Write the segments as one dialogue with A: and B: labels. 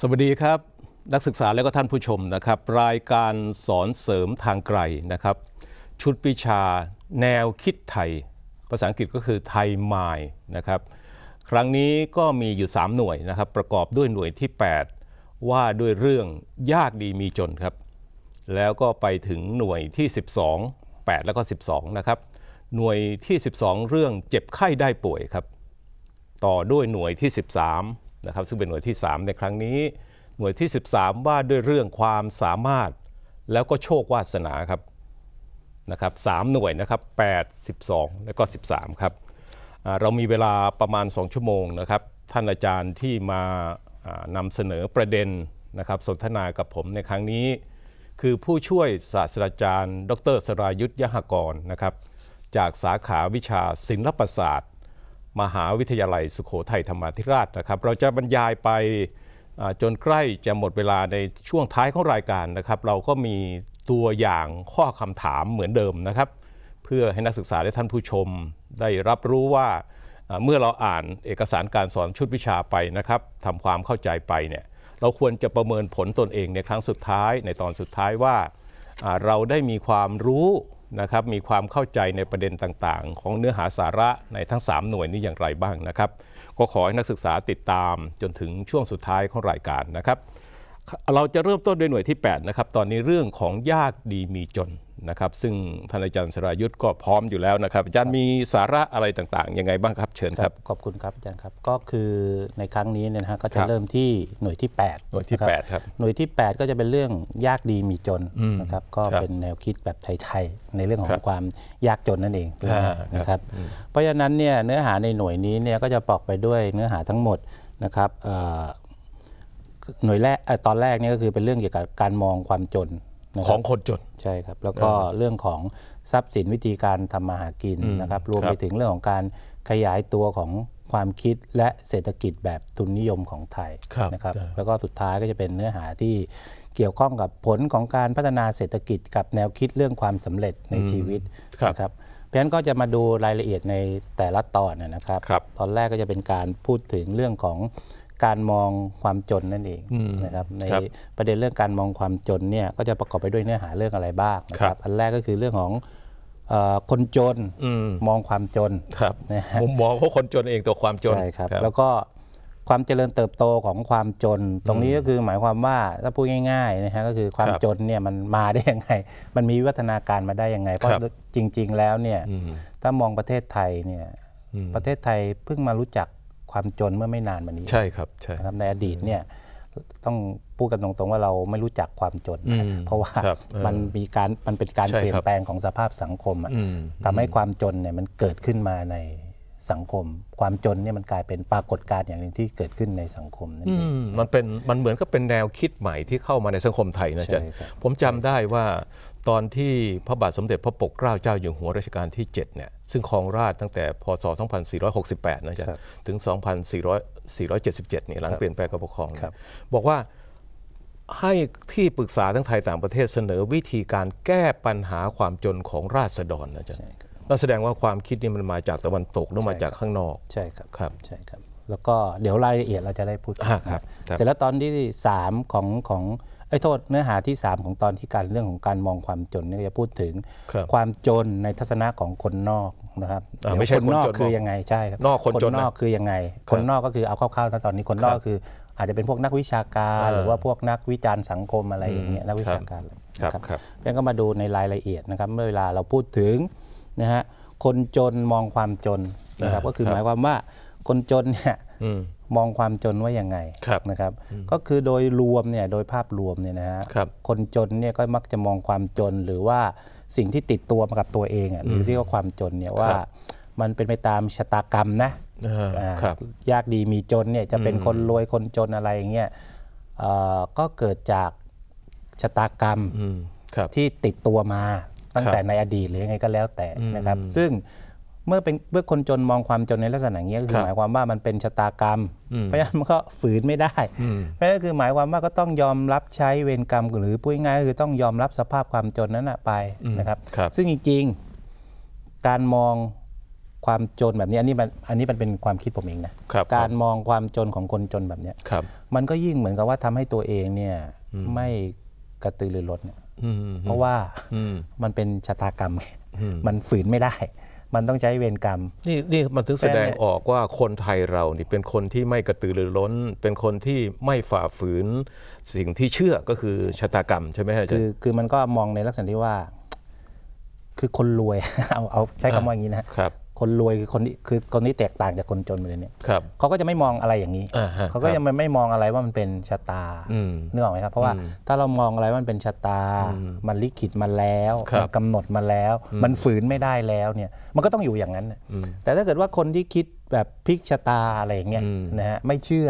A: สวัสดีครับ นักศึกษาและก็ท่านผู้ชมนะครับ รายการสอนเสริมทางไกลนะครับ ชุดวิชาแนวคิดไทย ภาษาอังกฤษก็คือไทยมายนะครับครั้งนี้ก็มีอยู่ 3 หน่วยนะครับ ประกอบด้วยหน่วยที่ 8 ว่าด้วยเรื่องยากดีมีจนครับ แล้วก็ไปถึงหน่วยที่ 12 8 แล้วก็ 12นะครับหน่วยที่ 12 เรื่องเจ็บไข้ได้ป่วยครับ ต่อด้วยหน่วยที่ 13นะครับซึ่งเป็นหน่วยที่ 3 ในครั้งนี้หน่วยที่ 13 ว่าด้วยเรื่องความสามารถแล้วก็โชควาสนาครับนะครับสหน่วยนะครับ8 12 แล้วก็ 13ครับเรามีเวลาประมาณ 2 ชั่วโมงนะครับท่านอาจารย์ที่มานำเสนอประเด็นนะครับสนทนากับผมในครั้งนี้ คือผู้ช่วยศาสตราจารย์ ดร สรายุทธยหกรนะครับจากสาขาวิชาศิลปศาสตร์มหาวิทยาลัยสุโขทัยธรรมาธิราชนะครับเราจะบรรยายไปจนใกล้จะหมดเวลาในช่วงท้ายของรายการนะครับ เราก็มีตัวอย่างข้อคำถามเหมือนเดิมนะครับ เพื่อให้นักศึกษาและท่านผู้ชมได้รับรู้ว่าเมื่อเราอ่านเอกสารการสอนชุดวิชาไปนะครับทำความเข้าใจไปเนี่ยเราควรจะประเมินผลตนเองในครั้งสุดท้ายในตอนสุดท้ายว่าเราได้มีความรู้นะครับมีความเข้าใจในประเด็นต่างๆ ของเนื้อหาสาระในทั้ง 3 หน่วยนี้อย่างไรบ้างนะครับก็ขอให้นักศึกษาติดตามจนถึงช่วงสุดท้ายของรายการนะครับเราจะเริ่มต้นด้วยหน่วยที่8นะครับตอนนี้เรื่องของยากดีมีจนนะครับซึ่งท่านอาจารย์สรายุทธ์ก็พร้อมอยู่แล้วนะครับอาจารย์มีสาระอะไรต่างๆยังไงบ้างครับเชิญครับ
B: ขอบคุณครับอาจารย์ครับก็คือในครั้งนี้เนี่ยนะฮะก็จะเริ่มที่หน่วยที่8หน่วยที่8ครับหน่วยที่ 8 ก็จะเป็นเรื่องยากดีมีจนนะครับก็เป็นแนวคิดแบบไทยๆในเรื่องของความยากจนนั่นเองนะครับเพราะฉะนั้นเนี่ยเนื้อหาในหน่วยนี้เนี่ยก็จะปอกไปด้วยเนื้อหาทั้งหมดนะครับหน่วยแรกตอนแรกนี่ก็คือเป็นเรื่องเกี่ยวกับการมองความจนของคนจนใช่ครับแล้วก็เรื่องของทรัพย์สินวิธีการทำมาหากินนะครับรวมไปถึงเรื่องของการขยายตัวของความคิดและเศรษฐกิจแบบทุนนิยมของไทยนะครับแล้วก็สุดท้ายก็จะเป็นเนื้อหาที่เกี่ยวข้องกับผลของการพัฒนาเศรษฐกิจ กับแนวคิดเรื่องความสำเร็จในชีวิตนะครับเพราะฉะนั้นก็จะมาดูรายละเอียดในแต่ละตอนนะครับ ตอนแรกก็จะเป็นการพูดถึงเรื่องของการมองความจนนั่นเองนะครับในประเด็นเรื่องการมองความจนเนี่ยก็จะประกอบไปด้วยเนื้อหาเรื่องอะไรบ้างนะครับอันแรกก็คือเรื่องของคนจนมองความจนนะฮะมุม
A: มองพาะคนจนเองตัวความจนใช่ครับ
B: แล้วก็ความเจริญเติบโตของความจน ตรงนี้ก็คือหมายความว่าถ้าพูดง่ายๆนะฮะก็คือความจนเนี่ยมันมาได้ยังไงมันมีวัฒนาการมาได้ยังไงเพราะจริง ๆ แล้วเนี่ยถ้ามองประเทศไทยเนี่ยประเทศไทยเพิ่งมารู้จักความจนเมื่อไม่นานมานี้ใช่ ครับใช่ครับในอดีตเนี่ยต้องพูดกันตรงๆว่าเราไม่รู้จักความจนเพราะว่ามันมีการมันเป็นการเปลี่ยนแปลงของสภาพสังคมทำให้ความจนเนี่ยมันเกิดขึ้นมาในสังคม ความจนเนี่ยมันกลายเป็นปรากฏการณ์อย่างหนึ่งที่เกิดขึ้นในสังคมนั่นเองมั
A: นเป็นมันเหมือนกับเป็นแนวคิดใหม่ที่เข้ามาในสังคมไทยนะจ๊ะผมจำได้ว่าตอนที่พระบาทสมเด็จพระปกเกล้าเจ้าอยู่หัวรัชกาลที่7เนี่ยซึ่งครองราชตั้งแต่พศ 2468 นะจ๊ะถึง 2477นี่ยหลังเปลี่ยนแปลงการปกครอง บอกว่าให้ที่ปรึกษาทั้งไทยต่างประเทศเสนอวิธีการแก้ปัญหาความจนของราษฎรนะจ๊ะนั่นแสดงว่าความคิดนี่มันมา
B: จากตะวันตกหรือมาจากข้างนอก ใช่ครับครับใช่ครับ แล้วก็เดี๋ยวรายละเอียดเราจะได้พูดครับเสร็จแล้วตอนที่ 3 ของของไอ้โทษเนื้อหาที่ 3 ของตอนที่การเรื่องของการมองความจน เนี่ยจะพูดถึงความจนในทัศนะของคนนอกนะครับไม่ใช่คนนอกคือยังไง ใช่ครับนอกคนจนนอกคือยังไงคนนอกก็คือเอาคร่าวๆนะตอนนี้คนนอกคือ อาจจะเป็นพวกนักวิชาการ หรือว่าพวกนักวิจารณ์สังคมอะไรอย่างเงี้ยนักวิชาการครับเพื่อนก็มาดูในรายละเอียดนะครับ เมื่อเวลาเราพูดถึงนะฮะคนจนมองความจนนะครับก็คือหมายความว่า คนจนเนี่ยมองความจนว่ายังไงนะครับ ก็คือโดยรวมเนี่ยโดยภาพรวมเนี่ยนะฮะคนจนเนี่ยก็มักจะมองความจนหรือว่าสิ่งที่ติดตัวมากับตัวเองอ่ะหรือที่ว่าความจนเนี่ยว่ามันเป็นไปตามชะตากรรมนะยากดีมีจนเนี่ยจะเป็นคนรวยคนจนอะไรอย่างเงี้ยก็เกิดจาก ชะตากรรมที่ติดตัวมาตั้งแต่ในอดีต หรือยังไงก็แล้วแต่นะครับ ซึ่งเมื่อเป็นเมื่อคนจนมองความจนในลักษณะงนี้ก็คือหมายความว่ามันเป็นชะตากรรม เพราะฉะนั้นมันก็ฝืนไม่ได้ เพราะนั่นคือหมายความว่าก็ต้องยอมรับใช้เวรกรรมหรือพูดง่ายๆคือต้องยอมรับสภาพความจนนั้นไปนะครับซึ่งจริงๆการมองความจนแบบนี้อันนี้มันอันนี้มันเป็นความคิดผมเองนะการมองความจนของคนจนแบบนี้มันก็ยิ่งเหมือนกับว่าทำให้ตัวเองเนี่ย ไม่กระตือรือร้นเพราะว่ามันเป็นชะตากรรม มันฝืนไม่ได้มันต้องใช้เวรกรรม นี่นี่มันถึงแสดง
A: ออกว่าคนไทยเรานี่ เป็นคนที่ไม่กระตือรือร้น เป็นคนที่ไม่ฝ่าฝืน สิ่งที่เชื่อก็คือชะตากรรมใช่ไหมฮะรคือ
B: คือมันก็มองในลักษณะที่ว่า คือคนรวย เอาเอาใช้คำว่าอย่างนี้นะครับคนรวยคือคนีคือคนที่แตกต่างจากคนจนไปเลยเนี่ย เขาก็จะไม่มองอะไรอย่างนี้ เขาก็ยังไม่มองอะไรว่ามันเป็นชะตาเืนื่ออกไหมครับ เพราะว่าถ้าเรามองอะไรว่ามันเป็นชะตา มันลิขิตมาแล้วกำกำหนดมาแล้ว มันฝืนไม่ได้แล้วเนี่ย มันก็ต้องอยู่อย่างนั้น แต่ถ้าเกิดว่าคนที่คิดแบบพลิก ชะตาอะไรอย่างเงี้ยนะฮะไม่เชื่อ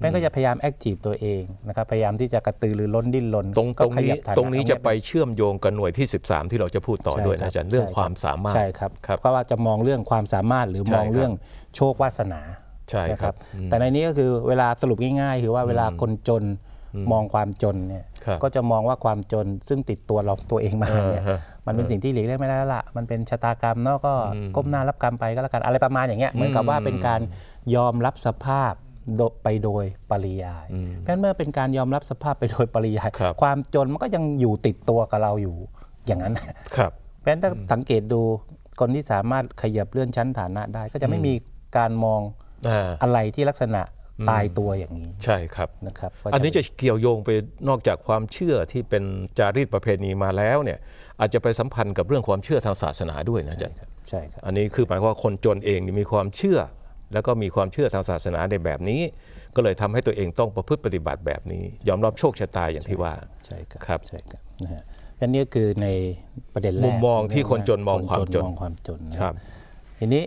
B: แม่ก็จะพยายามแอคทีฟตัวเองนะครับพยายามที่จะกระตือรือร้นดิ้นรนตรงตรงนี้ตรงนี้จะไป
A: เชื่อมโยงกับหน่วยที่ 13 ที่เราจะพูดต่อด้วยนะอาจารย์เรื่องความสามารถ ใช่
B: ครับเพราะว่าจะมองเรื่องความสามารถหรือมองเรื่องโชควาสนาใช่ครับ แต่ในนี้ก็คือเวลาสรุปง่ายๆ คือว่าเวลาคนจนมองความจนเนี่ยก็จะมองว่าความจนซึ่งติดตัวเราตัวเองมาเนี่ยมันเป็นสิ่งที่หลีกเลี่ยงไม่ได้ละมันเป็นชะตากรรมเนาะก็ก้มหน้ารับกรรมไปก็แล้วกันอะไรประมาณอย่างเงี้ยเหมือนกับว่าเป็นการยอมรับสภาพไปโดยปริยายเพราะเมื่อเป็นการยอมรับสภาพไปโดยปริยายคความจนมันก็ยังอยู่ติดตัวกับเราอยู่อย่างนั้นครับเพราะนั้นถ้าสังเกตดูคนที่สามารถขยับเลื่อนชั้นฐานะได้ ก็จะไม่มีการมองอะไรที่ลักษณะตายตัวอย่างนี้ ใช
A: ่ครับ นะครับ อันนี้จะเกี่ยวโยงไปนอกจากความเชื่อที่เป็นจารีตประเพณีมาแล้วเนี่ยอาจจะไปสัมพันธ์กับเรื่องความเชื่อทางศาสนาด้วยนะอาจารย์ใช่ครับ อันนี้คือหมายความว่าคนจนเองมีความเชื่อแล้วก็มีความเชื่อทางศาสนาในแบบนี้ ก็เลยทำให้ตัวเองต้องประพฤติปฏิบัติแบบนี้ ยอมรับโชคชะตาอย่างที่ว่า ใช่ครับใช่ครับ
B: นะฮะอันนี้คือในประเด็นแรกมุมมองที่คนจนมองความจนมองความจนครับทีนี้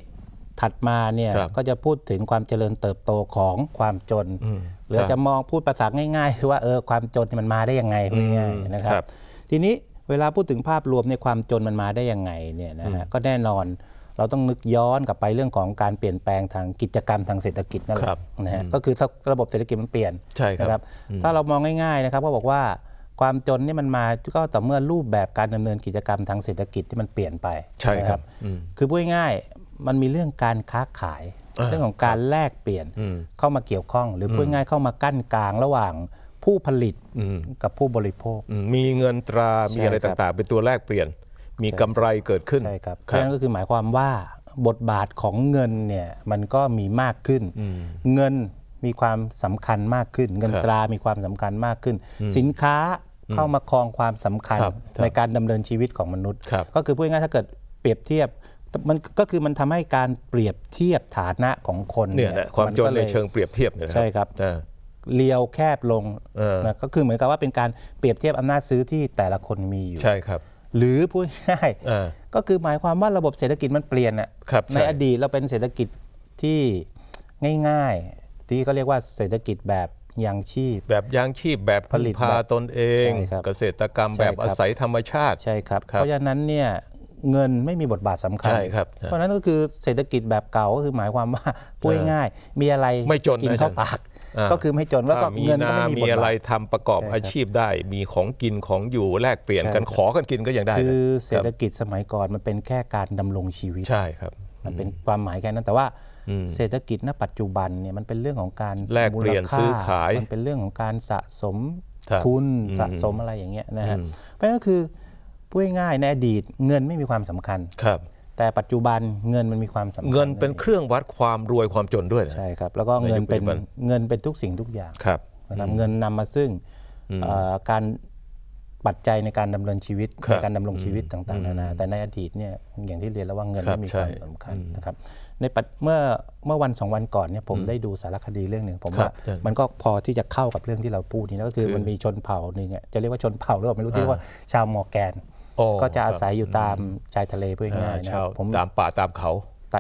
B: ถัดมาเนี่ยก็จะพูดถึงความเจริญเติบโตของความจน หรือจะมองพูดภาษาง่ายๆคือว่าเออความจนมันมาได้ยังไงง่ายๆนะครับ ทีนี้เวลาพูดถึงภาพรวมในความจนมันมาได้ยังไงเนี่ยนะฮะก็แน่นอนเราต้องนึกย้อนกลับไปเรื่องของการเปลี่ยนแปลงทางกิจกรรมทางเศรษฐกิจนั่นแหละนะฮะก็คือถ้าระบบเศรษฐกิจมันเปลี่ยนใช่ครับ ถ้าเรามองง่ายๆนะครับก็บอกว่าความจนนี่มันมาก็ต่อเมื่อรูปแบบการดำเนินกิจกรรมทางเศรษฐกิจที่มันเปลี่ยนไปใช่ครับคือพูดง่ายๆมันมีเรื่องการค้าขายเรื่องของการแลกเปลี่ยนเข้ามาเกี่ยวข้อง หรือพูดง่ายเข้ามากั้นกลางระหว่างผู้ผลิตกับผู้บริโภค
A: มีเงินตรา มีอะไรต่างๆเป็นตัวแลกเปลี่ยนมีกำไรเกิดขึ้น ใช่ครับนั
B: ้นก็คือหมายความว่าบทบาทของเงินเนี่ยมันก็มีมากขึ้น เงินมีความสำคัญมากขึ้น เงินตรา มีความสำคัญมากขึ้น สินค้าเข้ามาครองความสำคัญในการดำเนินชีวิตของมนุษย์ ก็คือพูดง่ายถ้าเกิดเปรียบเทียบ มันก็คือมันทำให้การเปรียบเทียบฐานะของคนเนี่ยความจนในเชิงเปรีย
A: บเทียบใช่ค
B: รับเลียวแคบลงนะก็คือเหมือนกับว่าเป็นการเปรียบเทียบอำนาจซื้อที่แต่ละคนมีอยู่ ใช่ครับหรือพูดง่ายก็คือหมายความว่าระบบเศรษฐกิจมันเปลี่ยนอะในอดีตเราเป็นเศรษฐกิจที่ง่ายๆ ที่เขาเรียกว่าเศรษฐกิจแบบยางชีพ แ
A: บบยางชีพแบบผลิตพาตนเอง เกษตรกรรมแบบอาศัยธรรม
B: ชาติใช่ครับเพราะฉะนั้นเนี่ยเงินไม่มีบทบาทสำคัญเพราะนั้นก็คือเศรษฐกิจแบบเก่าก็คือหมายความว่าพูดง่ายมีอะไรไม่จนกินเข้าปากก็คือไม่จนแล้วก็เงินก็ไม่มีมีอะไร
A: ทำประกอบอาชีพได้ มีของกินของอยู่แลกเปลี่ยนกันขอกันกินก็ยังได้ คือเศรษฐ
B: กิจสมัยก่อนมันเป็นแค่การดำรงชีวิตใช่ครับ มันเป็นความหมายแค่นั้น แต่ว่าเศรษฐกิจณปัจจุบันเนี่ยมันเป็นเรื่องของการแลกเปลี่ยนซื้อขายมันเป็นเรื่องของการสะสมทุนสะสมอะไรอย่างเงี้ยนะฮะเพราะก็คือพูดง่ายในอดีตเงินไม่มีความสำคัญครับแต่ปัจจุบันเงินมันมีความสำคัญเงิน
A: เป็นเครื่องวัดความรวยความจนด้วย ใช่ครับ แล้วก็เงินเป็น
B: เงินเป็นทุกสิ่งทุกอย่างครับนำเงินนำมาซึ่งการปัจจัยในการดำเนินชีวิตในการดำรงชีวิตต่างๆนานาแต่ในอดีตเนี่ยอย่างที่เรียนแล้วว่าเงินมันมีความสำสำคัญนะครับในปัจเมื่อเมื่อวันสองวันก่อนเนี่ยผมได้ดูสารคดีเรื่องหนึ่งผมว่ามันก็พอที่จะเข้ากับเรื่องที่เราพูดนี่นะก็คือมันมีชนเผ่าหนึ่งอะจะเรียกว่าชนเผ่าหรือเปล่าไม่รู้ที่ว่าชาวมอร์แกนก็จะอาศัยอยู่ตามชายทะเลเพื่อง่ายนะผมตามป่าตามเขา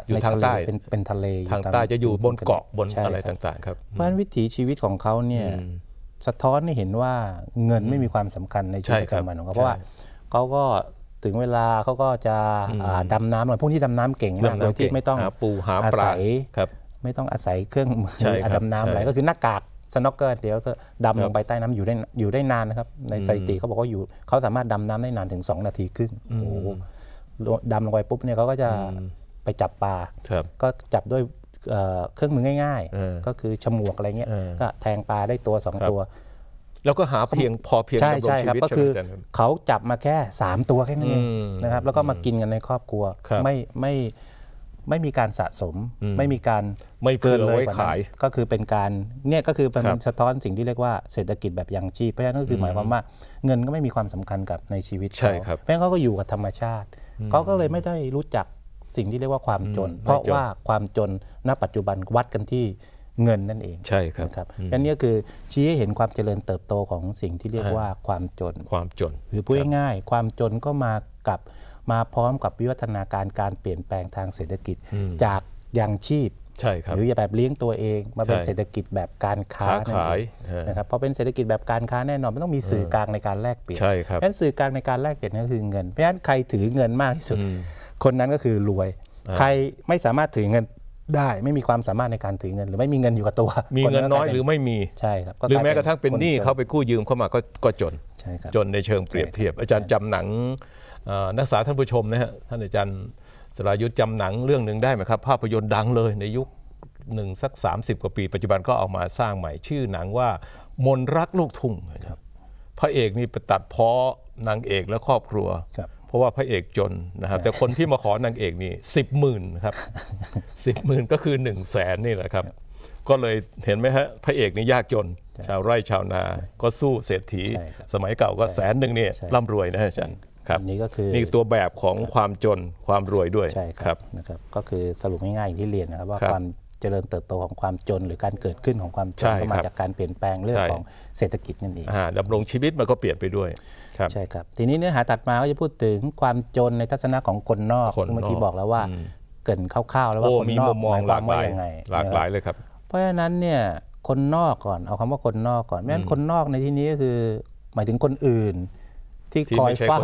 B: อยู่ทางใต้เป็นทะเลทางใต้จะอยู่บนเกาะบนอะไรต่างๆครับเพราะวิถีชีวิตของเขาเนี่ยสะท้อนให้เห็นว่าเงินไม่มีความสำคัญในชีวิตประจำวันของเขาเพราะว่าเขาก็ถึงเวลาเขาก็จะดำน้ำพวกที่ดำน้ำเก่งมากโดยที่ไม่ต้องปูหาปลาไม่ต้องอาศัยเครื่องมือดำน้ำอะไรก็คือหน้ากากสโนกเกอร์เดี๋ยวก็ดำลงไปใต้น้ำอยู่ได้อยู่ได้นานนะครับ ในสถิติเขาบอกว่าอยู่เขาสามารถดำน้ำได้นานถึง 2 นาที ครึ่งโอ้ดำลงไปปุ๊บเนี่ยเขาก็จะไปจับปลาก็จับด้วยเครื่องมือง่ายๆ ก็คือฉมวกอะไรเงี้ยก็แทงปลาได้ตัว 2 ตัว
A: แล้วก็หาเพียงพอเพียงใช่ใช่ครับก็คือ
B: เขาจับมาแค่ 3 ตัวแค่นั้นเองนะครับแล้วก็มากินกันในครอบครัวไม่ไม่ไม่มีการสะสมไม่มีการไม่เกินเลยขาย ก็คือเป็นการเนี่ยก็คือเป็นสะท้อนสิ่งที่เรียกว่าเศรษฐกิจแบบยังชีพเพราะฉะนั้นก็คือหมายความว่า เงินก็ไม่มีความสำคัญกับในชีวิตเขาเพราะนั้นเขาก็อยู่กับธรรมชาติ เขาก็เลยไม่ได้รู้จักสิ่งที่เรียกว่าความจน เพราะว่าความจนณปัจจุบันวัดกันที่เงินนั่นเองใช่ครับครับอันนี้คือชี้ให้เห็นความเจริญเติบโตของสิ่งที่เรียกว่าความจน ความจนหรือพูดง่ายๆความจนก็มากับมาพร้อมกับวิวัฒนาการการเปลี่ยนแปลงทางเศรษฐกิจจากยังชีพใช่ครับหรืออย่าแบบเลี้ยงตัวเอง มาเป็นเศรษฐกิจแบบการค้า ขายนะครับพอเป็นเศรษฐกิจแบบการค้าแน่นอนมันต้องมีสื่อกลางในการแลกเปลี่ยนใช่ครับเพราะสื่อกลางในการแลกเปลี่ยนก็คือเงินเพราะฉะนั้นใครถือเงินมากที่สุดคนนั้นก็คือรวย ใครไม่สามารถถือเงินได้ ไม่มีความสามารถในการถือเงินหรือไม่มีเงินอยู่กับตัวมีเงินน้อยหรือไม่มีใช่ครับหรือแม้กระทั่งเป็นหนี้เขาไ
A: ปกู้ยืมเข้ามาก็จนใช่ครับจนในเชิงเปรียบเทียบ อาจารย์จำหนังนักศึกษาท่านผู้ชมนะฮะท่านอาจารย์สรายุทธ์จำหนังเรื่องหนึ่งได้ไหมครับภาพยนตร์ดังเลยในยุคหนึ่งสัก30 กว่าปีปัจจุบันก็เอามาสร้างใหม่ ชื่อหนังว่า มนรักลูกทุ่งนะครับพระเอกนี่ไปตัดเพ้อนางเอกและครอบครัวครับเพราะว่าพระเอกจนนะครับ แต่คนที่มาขอนางเอกนี่สิบหมื่นครับสิบหมื่นก็คือหนึ่งแสนนี่แหละครับก็เลยเห็นไหมฮะพระเอกนี่ยากจน ชาวไร่ชาวนา ก็สู้เศรษฐี สมัยเก่าก็แสนหนึ่งเนี่ยร่ำรวยนะฮะอาจารย์
B: รันนี้ก็คือ นี่ตัวแบบของความจนความรวยด้วยใช่ครับนะครับ ก็คือสรุปง่ายๆอย่างที่เรียนนะครับ ว่าความเจริญเติบโตของความจนหรือการเกิดขึ้นของความจนก็มาจากการเปลี่ยนแปลงเรื่องของเศรษฐกิจนั่นเอง
A: ดำรงชีวิตมันก็เปลี่ยนไปด้วยใช่ครับ
B: ทีนี้เนื้อหาตัดมาก็จะพูดถึงความจนในทัศนะของคนนอกเมื่อกี้บอกแล้วว่าเกินคร่าวๆแล้วว่าคนนอกมองหลากหลายงไหลากหลายเลยครับ เพราะฉะนั้นเนี่ยคนนอกก่อนเอาคำว่าคนนอกก่อนแม้คนนอกในที่นี้ก็คือหมายถึงคนอื่นที่คอยเฝ้า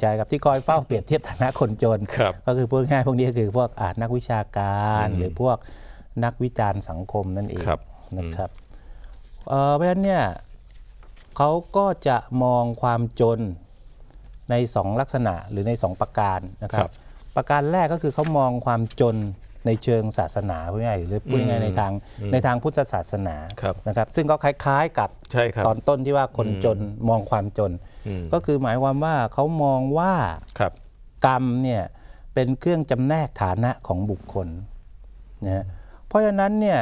B: ใช่ครับที่คอยเฝ้า เปรียบเทียบฐานะคนจน ก็คือพวกง่ายพวกนี้ก็คือพวกอาจนักวิชาการหรือพวกนักวิจารณ์สังคมนั่นเองนะครับเพราะฉะนั้นเนี่ยเขาก็จะมองความจนใน2ลักษณะหรือใน2 ประการนะครับ ประการแรกก็คือเขามองความจนในเชิงศาสนาพูดง่ายหรือพูดง่ายในทางในทางพุทธศาสนานะครับซึ่งก็คล้ายๆกับับตอนต้นที่ว่าคนจนมองความจนก็คือหมายความว่าเขามองว่ากรรมเนี่ยเป็นเครื่องจำแนกฐานะของบุคคลนะเพราะฉะนั้นเนี่ย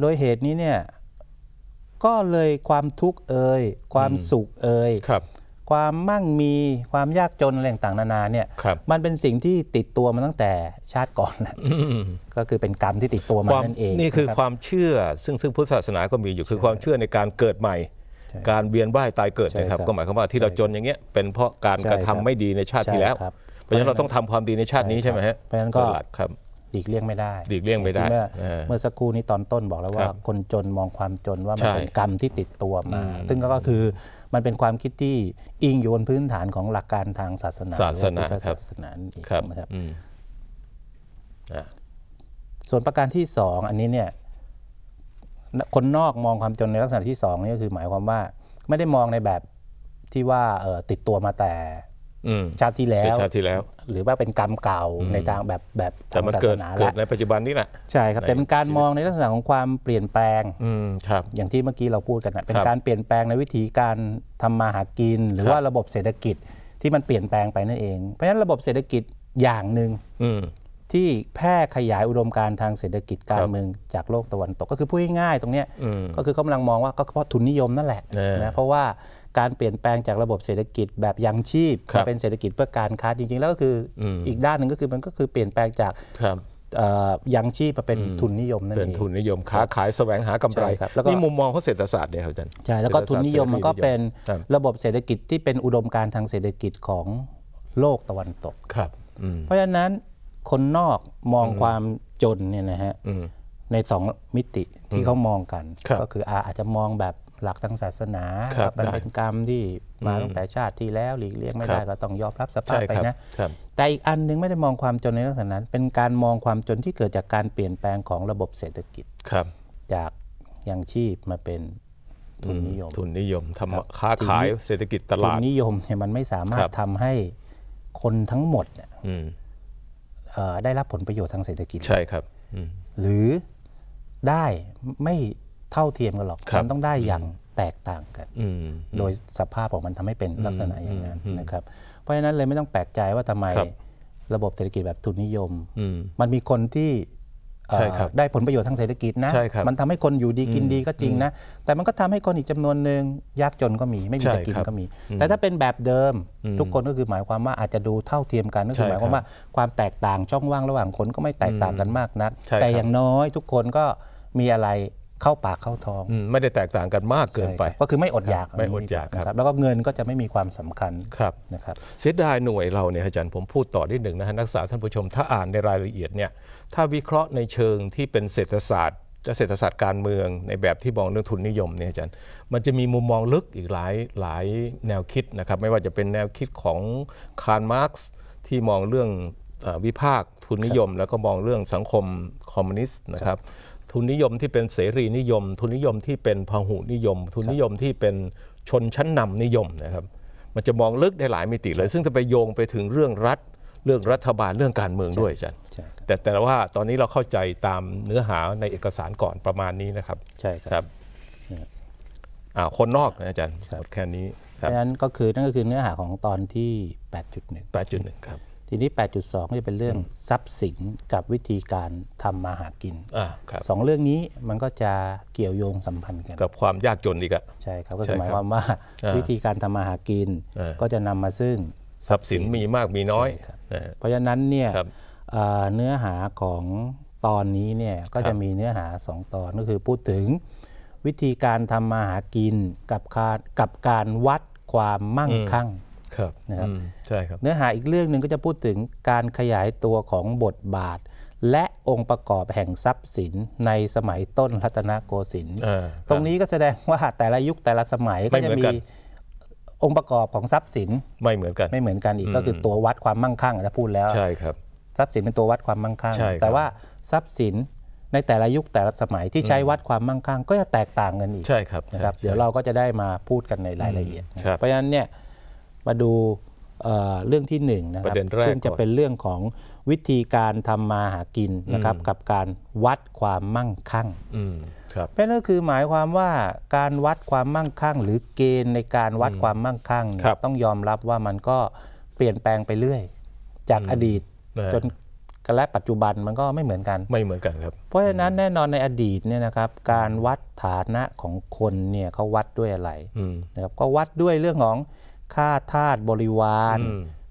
B: โดยเหตุนี้เนี่ยก็เลยความทุกข์เอ่ยความสุขเอ่ยความมั่งมีความยากจนอะไรต่างๆนานาเนี่ยมันเป็นสิ่งที่ติดตัวมาตั้งแต่ชาติก่อนนะก็คือเป็นกรรมที่ติดตัวมานั่นเองนี่คือคว
A: ามเชื่อ ซึ่งซึ่งพุทธศาสนาก็มีอยู่คือความเชื่อในการเกิดใหม่การเวียนว่ายตายเกิดนะครับ ก็หมายความว่าที่เราจนอย่างเงี้ยเป็นเพราะการกระทำไม่ดีในชาติที่แล้ว เพราะฉะนั้นเราต้องทำความดีในชาตินี้ใช่ไหมฮะเพราะฉะนั้นก็หลักครับีกเลี่ยง
B: ไม่ได้หลีกเลี่ยงไม่ได้เมื่อสักครู่นี้ตอนต้นบอกแล้วว่า คนจนมองความจนว่ามันเป็นกรรมที่ติดตัวมา ซึ่งก็คือมันเป็นความคิดที่อิงอยู่บนพื้นฐานของหลักการทางศาสนาศาสนาศาสนาครับส่วนประการที่สองอันนี้เนี่ยคนนอกมองความจนในลักษณะที่2นี่ก็คือหมายความว่าไม่ได้มองในแบบที่ว่าติดตัวมาแต่ชาติที่แล้วชาติที่แล้วหรือว่าเป็นกรรมเก่าในทางแบบแบบทางศาสนาแล้วใน
A: ปัจจุบันนี่แหละใช่ครับแต่เป็
B: นการมองในลักษณะของความเปลี่ยนแปลงครับ อย่างที่เมื่อกี้เราพูดกันนะเป็นการเปลี่ยนแปลงในวิธีการทำมาหากิน หรือว่าระบบเศรษฐกิจที่มันเปลี่ยนแปลงไปนั่นเองเพราะฉะนั้นระบบเศรษฐกิจอย่างหนึ่งที่แพร่ขยายอุดมการทางเศรษฐกิจการเมืองจากโลกตะวันตกก็คือพูดง่ายๆตรงนี้ก็คือเขากำลังมองว่าก็เพราะทุนนิยมนั่นแหละนะเพราะว่าการเปลี่ยนแปลงจากระบบเศรษฐกิจแบบยังชีพมาเป็นเศรษฐกิจเพื่อการค้าจริง ๆ แล้วก็คืออีกด้านหนึ่งก็คือมันก็คือเปลี่ยนแปลงจากยังชีพมาเป็นทุนนิยมนั่นเองเป็นทุนนิยมค้า
A: ขายแสวงหากำไรครับแล้วก็มุมมองของเศรษฐศาสตร์เนี่ยครับอาจารย์ใช่แล้วก็ทุนนิยมมันก็เป็น
B: ระบบเศรษฐกิจที่เป็นอุดมการทางเศรษฐกิจของโลกตะวันตกครั
A: บเพรา
B: ะฉะนั้นคนนอกมองความจนเนี่ยนะฮะในสองมิติที่เขามองกัน ก็คืออาจจะมองแบบหลักทางศาสนาแบบมันเป็นกรรมที่มาตั้งแต่ชาติที่แล้วหลีกเลี่ยงไม่ได้ก็ต้องยอมรับสภาพไปนะแต่อีกอันนึงไม่ได้มองความจนในลักษณะนั้น เป็นการมองความจนที่เกิดจากการเปลี่ยนแปลงของระบบเศรษฐกิจครับ จากยังชีพมาเป็นทุนนิยม ทุนนิยมทำค้าขาย
A: เศรษฐกิจตลาดทุนนิย
B: มเนี่ยมันไม่สามารถทำให้คนทั้งหมดได้รับผลประโยชน์ทางเศรษฐกิจใช่ครับหรือได้ไม่เท่าเทียมกันหรอก มันต้องได้อย่างแตกต่างกันโดยสภาพของมันทำให้เป็นลักษณะอย่างนั้นนะครับเพราะฉะนั้นเลยไม่ต้องแปลกใจว่าทำไมระบบเศรษฐกิจแบบทุนนิยม มันมีคนที่ได้ผลประโยชน์ทางเศรษฐกิจนะ มันทำให้คนอยู่ดีกินดีก็จริงนะ แต่มันก็ทำให้คนอีกจำนวนหนึ่งยากจนก็มีไม่มีจะกินก็มี แต่ถ้าเป็นแบบเดิมทุกคนก็คือหมายความว่าอาจจะดูเท่าเทียมกันก็คือหมายความว่าความแตกต่างช่องว่างระหว่างคนก็ไม่แตกต่างกันมากนัก แต่อย่างน้อยทุกคนก็มีอะไรเข้าปากเข้าท้อง ไม่ได้แตกต่างกันมากเกินไป ก็คือไม่อดอยากไม่อดอยากครับ แล้วก็เงินก็จะไม่มีความสำคัญครับนะครับเ
A: สียดายหน่วยเราเนี่ยอาจารย์ผมพูดต่อได้หนึ่งนะฮะนักศึกษาท่านผู้ชมถ้าอ่านในรายละเอียดเนี่ยถ้าวิเคราะห์ในเชิงที่เป็นเศรษฐศาสตร์จะเศรษฐศาสตร์การเมืองในแบบที่มองเรื่องทุนนิยมเนี่ยอาจารย์มันจะมีมุมมองลึกอีกหลายหลายแนวคิดนะครับไม่ว่าจะเป็นแนวคิดของคาร์ลมาร์กซ์ที่มองเรื่องวิพากษ์ทุนนิยม แล้วก็มองเรื่องสังคมคอมมิวนิสต์นะครับทุนนิยมที่เป็นเสรีนิยม ทุนนิยมที่เป็นพหุนิยม ทุนนิยมที่เป็นชนชั้นนำนิยมนะครับมันจะมองลึกได้หลายมิติเลย ซึ่งจะไปโยงไปถึงเรื่องรัฐเรื่องรัฐบาลเรื่องการเมืองด้วยอาจารย์ัแต่แต่ว่าตอนนี้เราเข้าใจตามเนื้อหาในเอกสารก่อนประมาณนี้นะครับ ใช่ครับครบคนนอกนะอาจารย์ัแค่นี้
B: เพรัราะฉะนั้นก็คือนั่นก็คือเนื้อหาของตอนที่ 8.1แปดจุดหนึ่งครับทีนี้ 8.2ก็จะเป็นเรื่องทรัพย์สินกับวิธีการทำมาหากินอสองเรื่องนี้มันก็จะเกี่ยวโยงสัมพันธ์ กันกับความยากจนอีกอะใช่ครับก็หมายความว่าวิธีการทำมาหากินก็จะนำมาซึ่งทรัพย์สินมีมากมีน้อย เพราะฉะนั้นเนี่ยเนื้อหาของตอนนี้เนี่ยก็จะมีเนื้อหา 2 ตอนก็คือพูดถึงวิธีการทำมาหากินกับการกับการวัดความมั่งคั่งครับนะครับใช่ครับเนื้อหาอีกเรื่องหนึ่งก็จะพูดถึงการขยายตัวของบทบาท และองค์ประกอบแห่งทรัพย์สินในสมัยต้นรัตนโกสินทร์ตรงนี้ก็แสดงว่าแต่ละยุคแต่ละสมัยก็จะมีองค์ประกอบของทรัพย์สินไม่เหมือนกันไม่เหมือนกันอีกก็คือตัววัดความมั่งคั่งจะพูดแล้วใช่ครับทรัพย์สินเป็นตัววัดความมั่งคั่งแต่ว่าทรัพย์สินในแต่ละยุคแต่ละสมัยที่ใช้วัดความมั่งคั่ง ก็จะแตกต่างกันอีกใช่ครับนะครับเดี๋ยวเราก็จะได้มาพูดกันในรายละเอียด เพราะฉะนั้นเนี่ยมาดูเรื่องที่หนึ่งนะครับซึ่งจะเป็นเรื่องของวิธีการทำมาหากินนะครับกับการวัดความมั่งคั่งเพราะนั่นคือหมายความว่าการวัดความมั่งคั่ง หรือเกณฑ์ในการวัดความมั่งคั่งต้องยอมรับว่ามันก็เปลี่ยนแปลงไปเรื่อยจากอดีต จนและปัจจุบันมันก็ไม่เหมือนกันไม่เหมือนกันครับเพราะฉะนั้นแน่นอนในอดีตเนี่ยนะครับการวัดฐานะของคนเนี่ยเขาวัดด้วยอะไรนะครับก็วัดด้วยเรื่องของค่าทาสบริวาร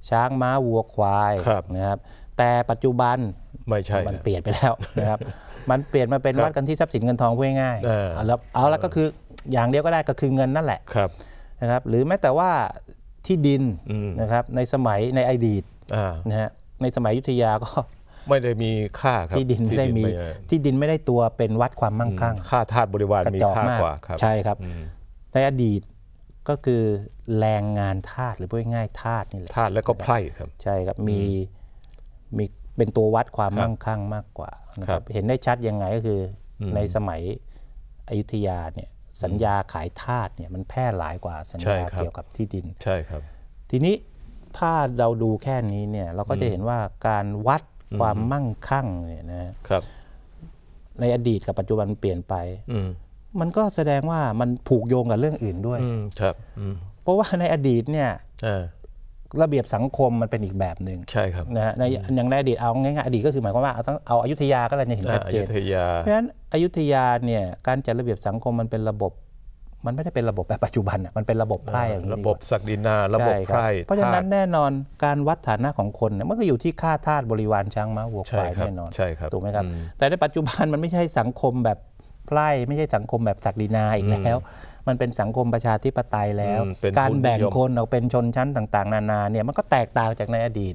B: ช้างม้าวัวควายนะครับ แต่ปัจจุบันไม่ใช่มันเปลี่ยนไปแล้วนะครับมันเปลี่ยนมาเป็นวัดกันที่ทรัพย์สินเงินทองพูดง่ายๆเอาแล้วเอาลวก็คืออย่างเดียวก็ได้ก็คือเงินนั่นแหละครับนะครับหรือแม้แต่ว่าที่ดินนะครับในสมัยในอดีตนะฮะในสมัยยุธยาก็
A: ไม่ได้มีค่าครับที่ดินไม่ได้มี
B: ที่ดินไม่ได้ตัวเป็นวัดความมั่งคั่ง
A: ค่าทาสบริวารกระมีจค่ามากว่าครับใช่ครับ
B: ในอดีตก็คือแรงงานทาสหรือพูดง่ายทาสนี่แหละทาสแล้วก็ไพร่ครับใช่ครับมีมีเป็นตัววัดความมั่งคั่งมากกว่านะครับ เห็นได้ชัดยังไงก็คือ ในสมัยอยุธยาเนี่ย สัญญาขายทาสเนี่ยมันแพร่หลายกว่า สัญญาเกี่ยวกับที่ดินใช่ครับทีนี้ถ้าเราดูแค่นี้เนี่ย เราก็จะเห็นว่าการวัดความมั่งคั่งเนี่ยนะครับ ในอดีตกับปัจจุบันเปลี่ยนไปมันก็แสดงว่ามันผูกโยงกับเรื่องอื่นด้วยครับเพราะว่าในอดีตเนี่ยระเบียบสังคมมันเป็นอีกแบบหนึ่งใช่ครับนะฮะในอย่างในอดีตเอาง่ายๆอดีตก็คือหมายความว่าเอาต้งเอาอายุธยาก็เลยจะเห็นชัดเจนเพราะฉะนั้นอายุธยาเนี่ยการจัดระเบียบสังคมมันเป็นระบบ มันไม่ได้เป็นระบบแบบปัจจุบันอ่ะมันเป็นระบบไพ่อย่างนี้ระบบ
A: ศักดินาระบบไพ่เพราะฉะนั้น
B: แน่นอนการวัดฐานะของคนเนี่ยมันก็อยู่ที่ค่าทาสบริวารช้างม้าวัวควายแน่นอนใช่ครับถูกไหมครับแต่ในปัจจุบันมันไม่ใช่สังคมแบบไพ่ไม่ใช่สังคมแบบศักดินาอีกแล้วมันเป็นสังคมประชาธิปไตยแล้ว การแบ่งคนออกเป็นชนชั้นต่าง ๆ นานาเนี่ยมันก็แตกต่างจากในอดีต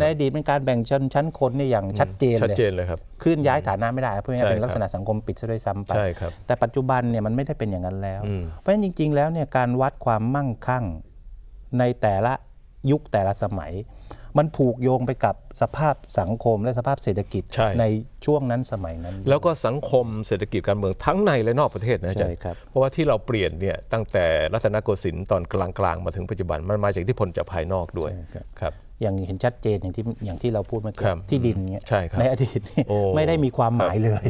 B: ในอดีตเป็นการแบ่งชนชั้นคนเนี่ยอย่างชัดเจนเลย ชัดเจนเลยครับขึ้นย้ายฐานะไม่ได้ เพราะงั้นเป็นลักษณะสังคมปิดซะด้วยซ้ำไปแต่ปัจจุบันเนี่ยมันไม่ได้เป็นอย่างนั้นแล้ว เพราะฉะนั้นจริง ๆ แล้วเนี่ยการวัดความมั่งคั่งในแต่ละยุคแต่ละสมัยมันผูกโยงไปกับสภาพสังคมและสภาพเศรษฐกิจใในช่วงนั้นสมัยนั้น แ
A: ล้วก็สังคมเศรษฐกิจการเมืองทั้งในและนอกประเทศนะอาจารใช่ย์ครับเพราะว่าที่เราเปลี่ยนเนี่ยตั้งแต่รัตนโกสินทร์ตอนกลางๆมาถึงปัจจุบันมันมาจากที่ผลจากภายนอกด้วย
B: ครับอย่างเห็นชัดเจนอย่างที่อย่างที่เราพูดเมื่อกี้ที่ดินเนี่ยใในอดีตไม่ได้มีความหมายเลย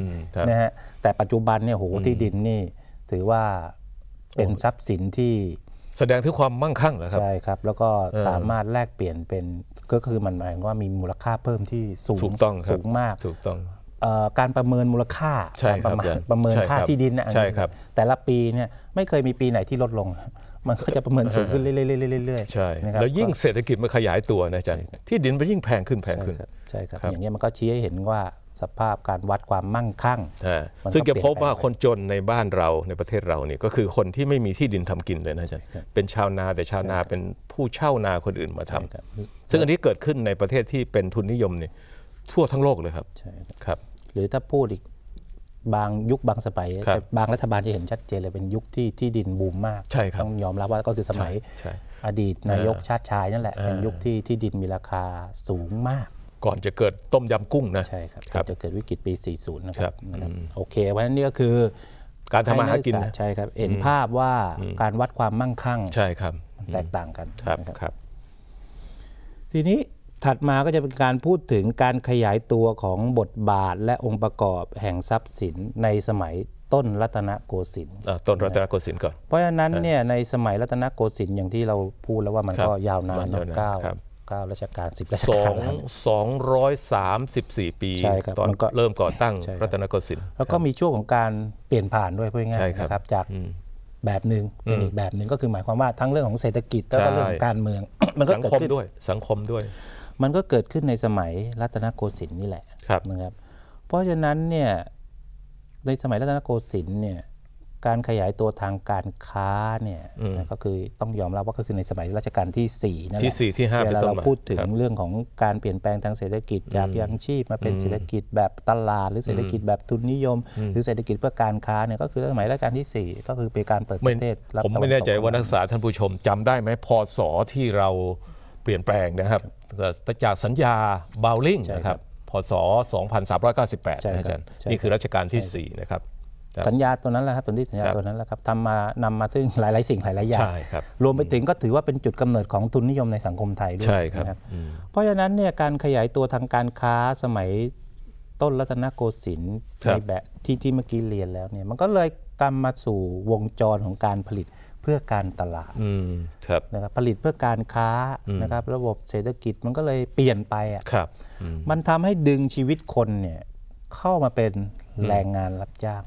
B: นะฮะแต่ปัจจุบันเนี่ยโหที่ดินนี่ถือว่าเป็นทรัพย์สินที่แสดงถึงความมั่งคั่งเหรอครับใช่ครับแล้วก็สามารถแลกเปลี่ยนเป็นก็คือมันหมายว่ามีมูลค่าเพิ่มที่สูงถูกต้องสูงมากถูกต้องการประเมินมูลค่าการประมาณประเมินค่าที่ดินนะแต่ละปีเนี่ยไม่เคยมีปีไหนที่ลดลง มันก็จะประเมินสูงขึ้นเรื่อยๆใช่แล้วยิ่งเศรษฐกิจมันขยายตัวนะอาจารย์ที่ดินมันยิ่งแพงขึ้นแพงขึ้นใช่ครับอย่างนี้มันก็ชี้ให้เห็นว่าสภาพการวัดความมั่งคั่ง
A: ซึ่งจะพบว่าคนจนในบ้านเราในประเทศเราเนี่ยก็คือคนที่ไม่มีที่ดินทำกินเลยนะอาจารย์ เป็นชาวนาแต่ชาวนาเป็นผู้เช่านาคนอื่นมาท
B: ำ ซึ่งอันนี้เกิดขึ้นในประเทศที่เป็นทุนนิยมเนี่ยทั่วทั้งโลกเลยครับครับ หรือถ้าพูดอีกบางยุคบางสมัยบางรัฐบาลจะเห็นชัดเจนเลยเป็นยุคที่ที่ดินบูมมาก ต้องยอมรับว่าก็คือสมัยอดีตนายกชาติชายนั่นแหละเป็นยุคที่ที่ดินมีราคาสูงมากก่อนจะเกิดต้มยำกุ้งนะ ใช่ครับก่อนจะเกิดวิกฤตปี 40 นะครับรโอเคเพราะนั้นนี่ก็คือการทำมาหากินนะใช่ครับ เห็นภาพว่าการวัดความมั่งคั่ง ใช่ครับมันแตกต่างกันครับครับ ทีนี้ถัดมาก็จะเป็นการพูดถึงการขยายตัวของบทบาทและองค์ประกอบแห่งทรัพย์สิน ในสมัยต้นรัตนโกสินทร์
A: ต้นรัตนโกสินทร์ก่อน
B: เพราะฉะนั้นเนี่ยในสมัยรัตนโกสินทร์อย่างที่เราพูดแล้วว่ามันก็ยาวนานนับเก้า้ารัชกาลสิบรัชสอกางร
A: สองร้อยสามสิบสี่ปีใช่ครับตอนนก็เริ่มก่อตั้งรัตนโกสินทร์
B: แล้วก็มีช่วงของการเปลี่ยนผ่านด้วยพูดง่ายๆครับนะครับ จากแบบหนึ่งเป็นอีกแบบหนึ่งก็คือหมายความว่าทั้งเรื่องของเศรษฐกิจแล้วก็เรื่องของการเมือง มันก็เกิดขึ้นด้วย สังคมด้วย มันก็เกิดขึ้นในสมัยรัตนโกสินทร์นี่แหละครับนะครับ เพราะฉะนั้นเนี่ย ในสมัยรัตนโกสินทร์เนี่ยการขยายตัวทางการค้าเนี่ยก็คือต้องยอมรับว่าก็คือในสมัยรัชกาลที่4นั่นแหละที่4ที่5เวลาเราพูดถึงเรื่องของการเปลี่ยนแปลงทางเศรษฐกิจจากยังชีพมาเป็นเศรษฐกิจแบบตลาดหรือเศรษฐกิจแบบทุนนิยม หรือเศรษฐกิจเพื่อการค้าเนี่ยก็คือสมัยรัชกาลที่ 4 ก็คือเป็นการเปิดประเทศผมไม่แน่ใจ
A: ว่านักศึกษาท่านผู้ชมจำได้ไหมพศที่เราเปลี่ยนแปลงนะครับจากสัญญาบาวลิงนะครับพศ2398นะอาจารย์นี่คือรัชกาลที่ 4 นะครับ
B: สัญญาตัวนั้นแหละครับสนี่สัญญาตัวนั้นแหละครับทำมานำมาซึ่งหลาย ๆ สิ่งหลายๆอย่างรวมไปถึงก็ถือว่าเป็นจุดกำเนิดของทุนนิยมในสังคมไทยด้วยนะครับเพราะฉะนั้นเนี่ยการขยายตัวทางการค้าสมัยต้นรัตนโกสินทร์ในแบบที่ที่เมื่อกี้เรียนแล้วเนี่ยมันก็เลยกำมมาสู่วงจรของการผลิตเพื่อการตลาดนะครับผลิตเพื่อการค้านะครับ ระบบเศรษฐกิจมันก็เลยเปลี่ยนไปอ่ะมันทำให้ดึงชีวิตคนเนี่ยเข้ามาเป็นแรงงานรับจ้าง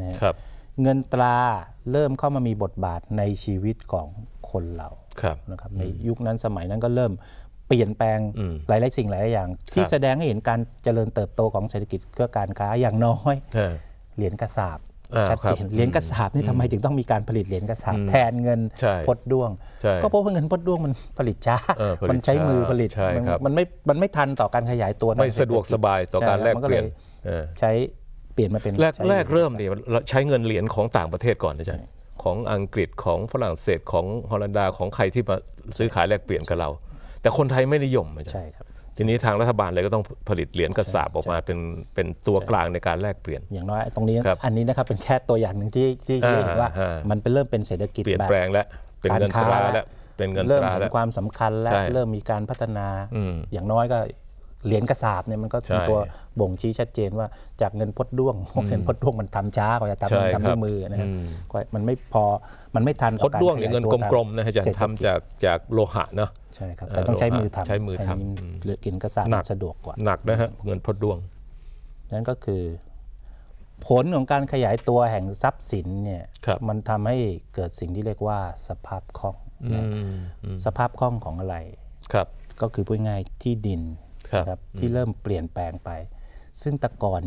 B: นะครับเงินตราเริ่มเข้ามามีบทบาทในชีวิตของคนเรานะครับ ในยุคนั้นสมัยนั้นก็เริ่มเปลี่ยนแปลง หลาย ๆ สิ่งหลาย ๆ อย่าง ที่แสดงให้เห็นการเจริญเติบโตของเศรษฐกิจเพื่อการค้าอย่างน้อยเหรียญกระสาบชัดเจนเหรียญกระสาบนี่ทำไมถึงต้องมีการผลิตเหรียญกระสาบแทนเงินพดด้วงก็เพราะว่าเงินพดด้วงมันผลิตช้ามันใช้มือผลิตมันไม่มันไม่ทันต่อการขยายตัวไม่สะดวกสบายต่อการแลกเปลี่ยนใช้เปลี่ยนมาเป็นแรกแรกเร
A: ิ่มเนี่ยใช้เงินเหรียญของต่างประเทศก่อนนะจ๊ะของอังกฤษของฝรั่งเศสของฮอลันดาของใครที่มาซื้อขายแลกเปลี่ยนกับเรา แต่คนไทยไม่นิยมใช่ครับทีนี้ทางรัฐบาลเลยก็ต้องผลิตเหรียญกระสาบออกมาเป็นเป็นตัวกล
B: างในการแลกเปลี่ยนอย่างน้อย ตรงนี้อันนี้นะครับเป็นแค่ตัวอย่างหนึ่งที่ที่เห็นว่า มันเป็นเริ่มเป็นเศรษฐกิจเปลี่ยนแปลงแล้วเป็นเงินตราแล้วเป็นเงินตราแล้วเริ่มเห็นความสำคัญแล้วเริ่มมีการพัฒนาอย่างน้อยก็เหรียญกระสาบเนี่ยมันก็เป็นตัวบ่งชี้ชัดเจนว่าจากเงินพดด้วงเงินพดด้วงมันทำช้ากว่าจะทำมันทำด้วยมือนะครับมันไม่พอ มันไม่ทันพดด้วงหรือเงินกลมๆนะฮะจะท
A: ำจากจากโลหะเนาะ ใช่ครับ แต่ต้องใช้มือทำใช้มือท
B: ำเหรียญกระสาบสะดวกกว่า หนักนะฮะเงินพดด้วงนั่นก็คือผลของการขยายตัวแห่งทรัพย์สินเนี่ย มันทำให้เกิดสิ่งที่เรียกว่าสภาพคล่องสภาพคล่องของอะไร ครับก็คือพูดง่ายที่ดินครับ ที่เริ่มเปลี่ยนแปลงไป ซึ่งตะกอน